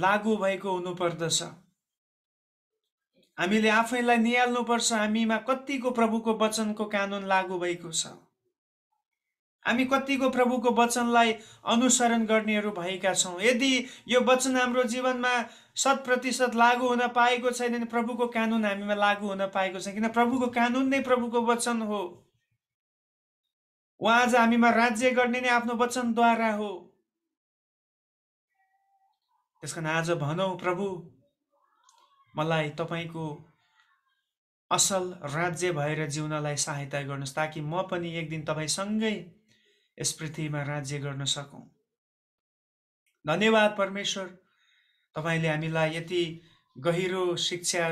लागु भएको हुनुपर्दछ हामीले आफैलाई निहाल्नुपर्छ हामीमा कतिको प्रभुको वचनको कानुन लागू भएको छ हामी कतिको प्रभुको वचनलाई अनुसरण गर्नेहरू भएका छौँ यदि यो वचन हाम्रो जीवनमा शत प्रतिशत लागू हुन पाएको छैन भने प्रभुको कानुन हामीमा लागू हुन पाएको छैन किन प्रभुको कानुन नै प्रभुको वचन हो उहाँ आज हामीमा राज्य गर्ने नै आफ्नो वचनद्वारा हो त्यस कारण आज भनौँ प्रभु मलाई तपाईँको असल राज्य भएर जिउनलाई सहायता गर्नुहोस् ताकि म पनि एक दिन तपाईँसँगै यस पृथ्वीमा राज्य गर्न सकौँ धन्यवाद परमेश्वर तपाईँले हामीलाई यति गहिरो शिक्षाहरू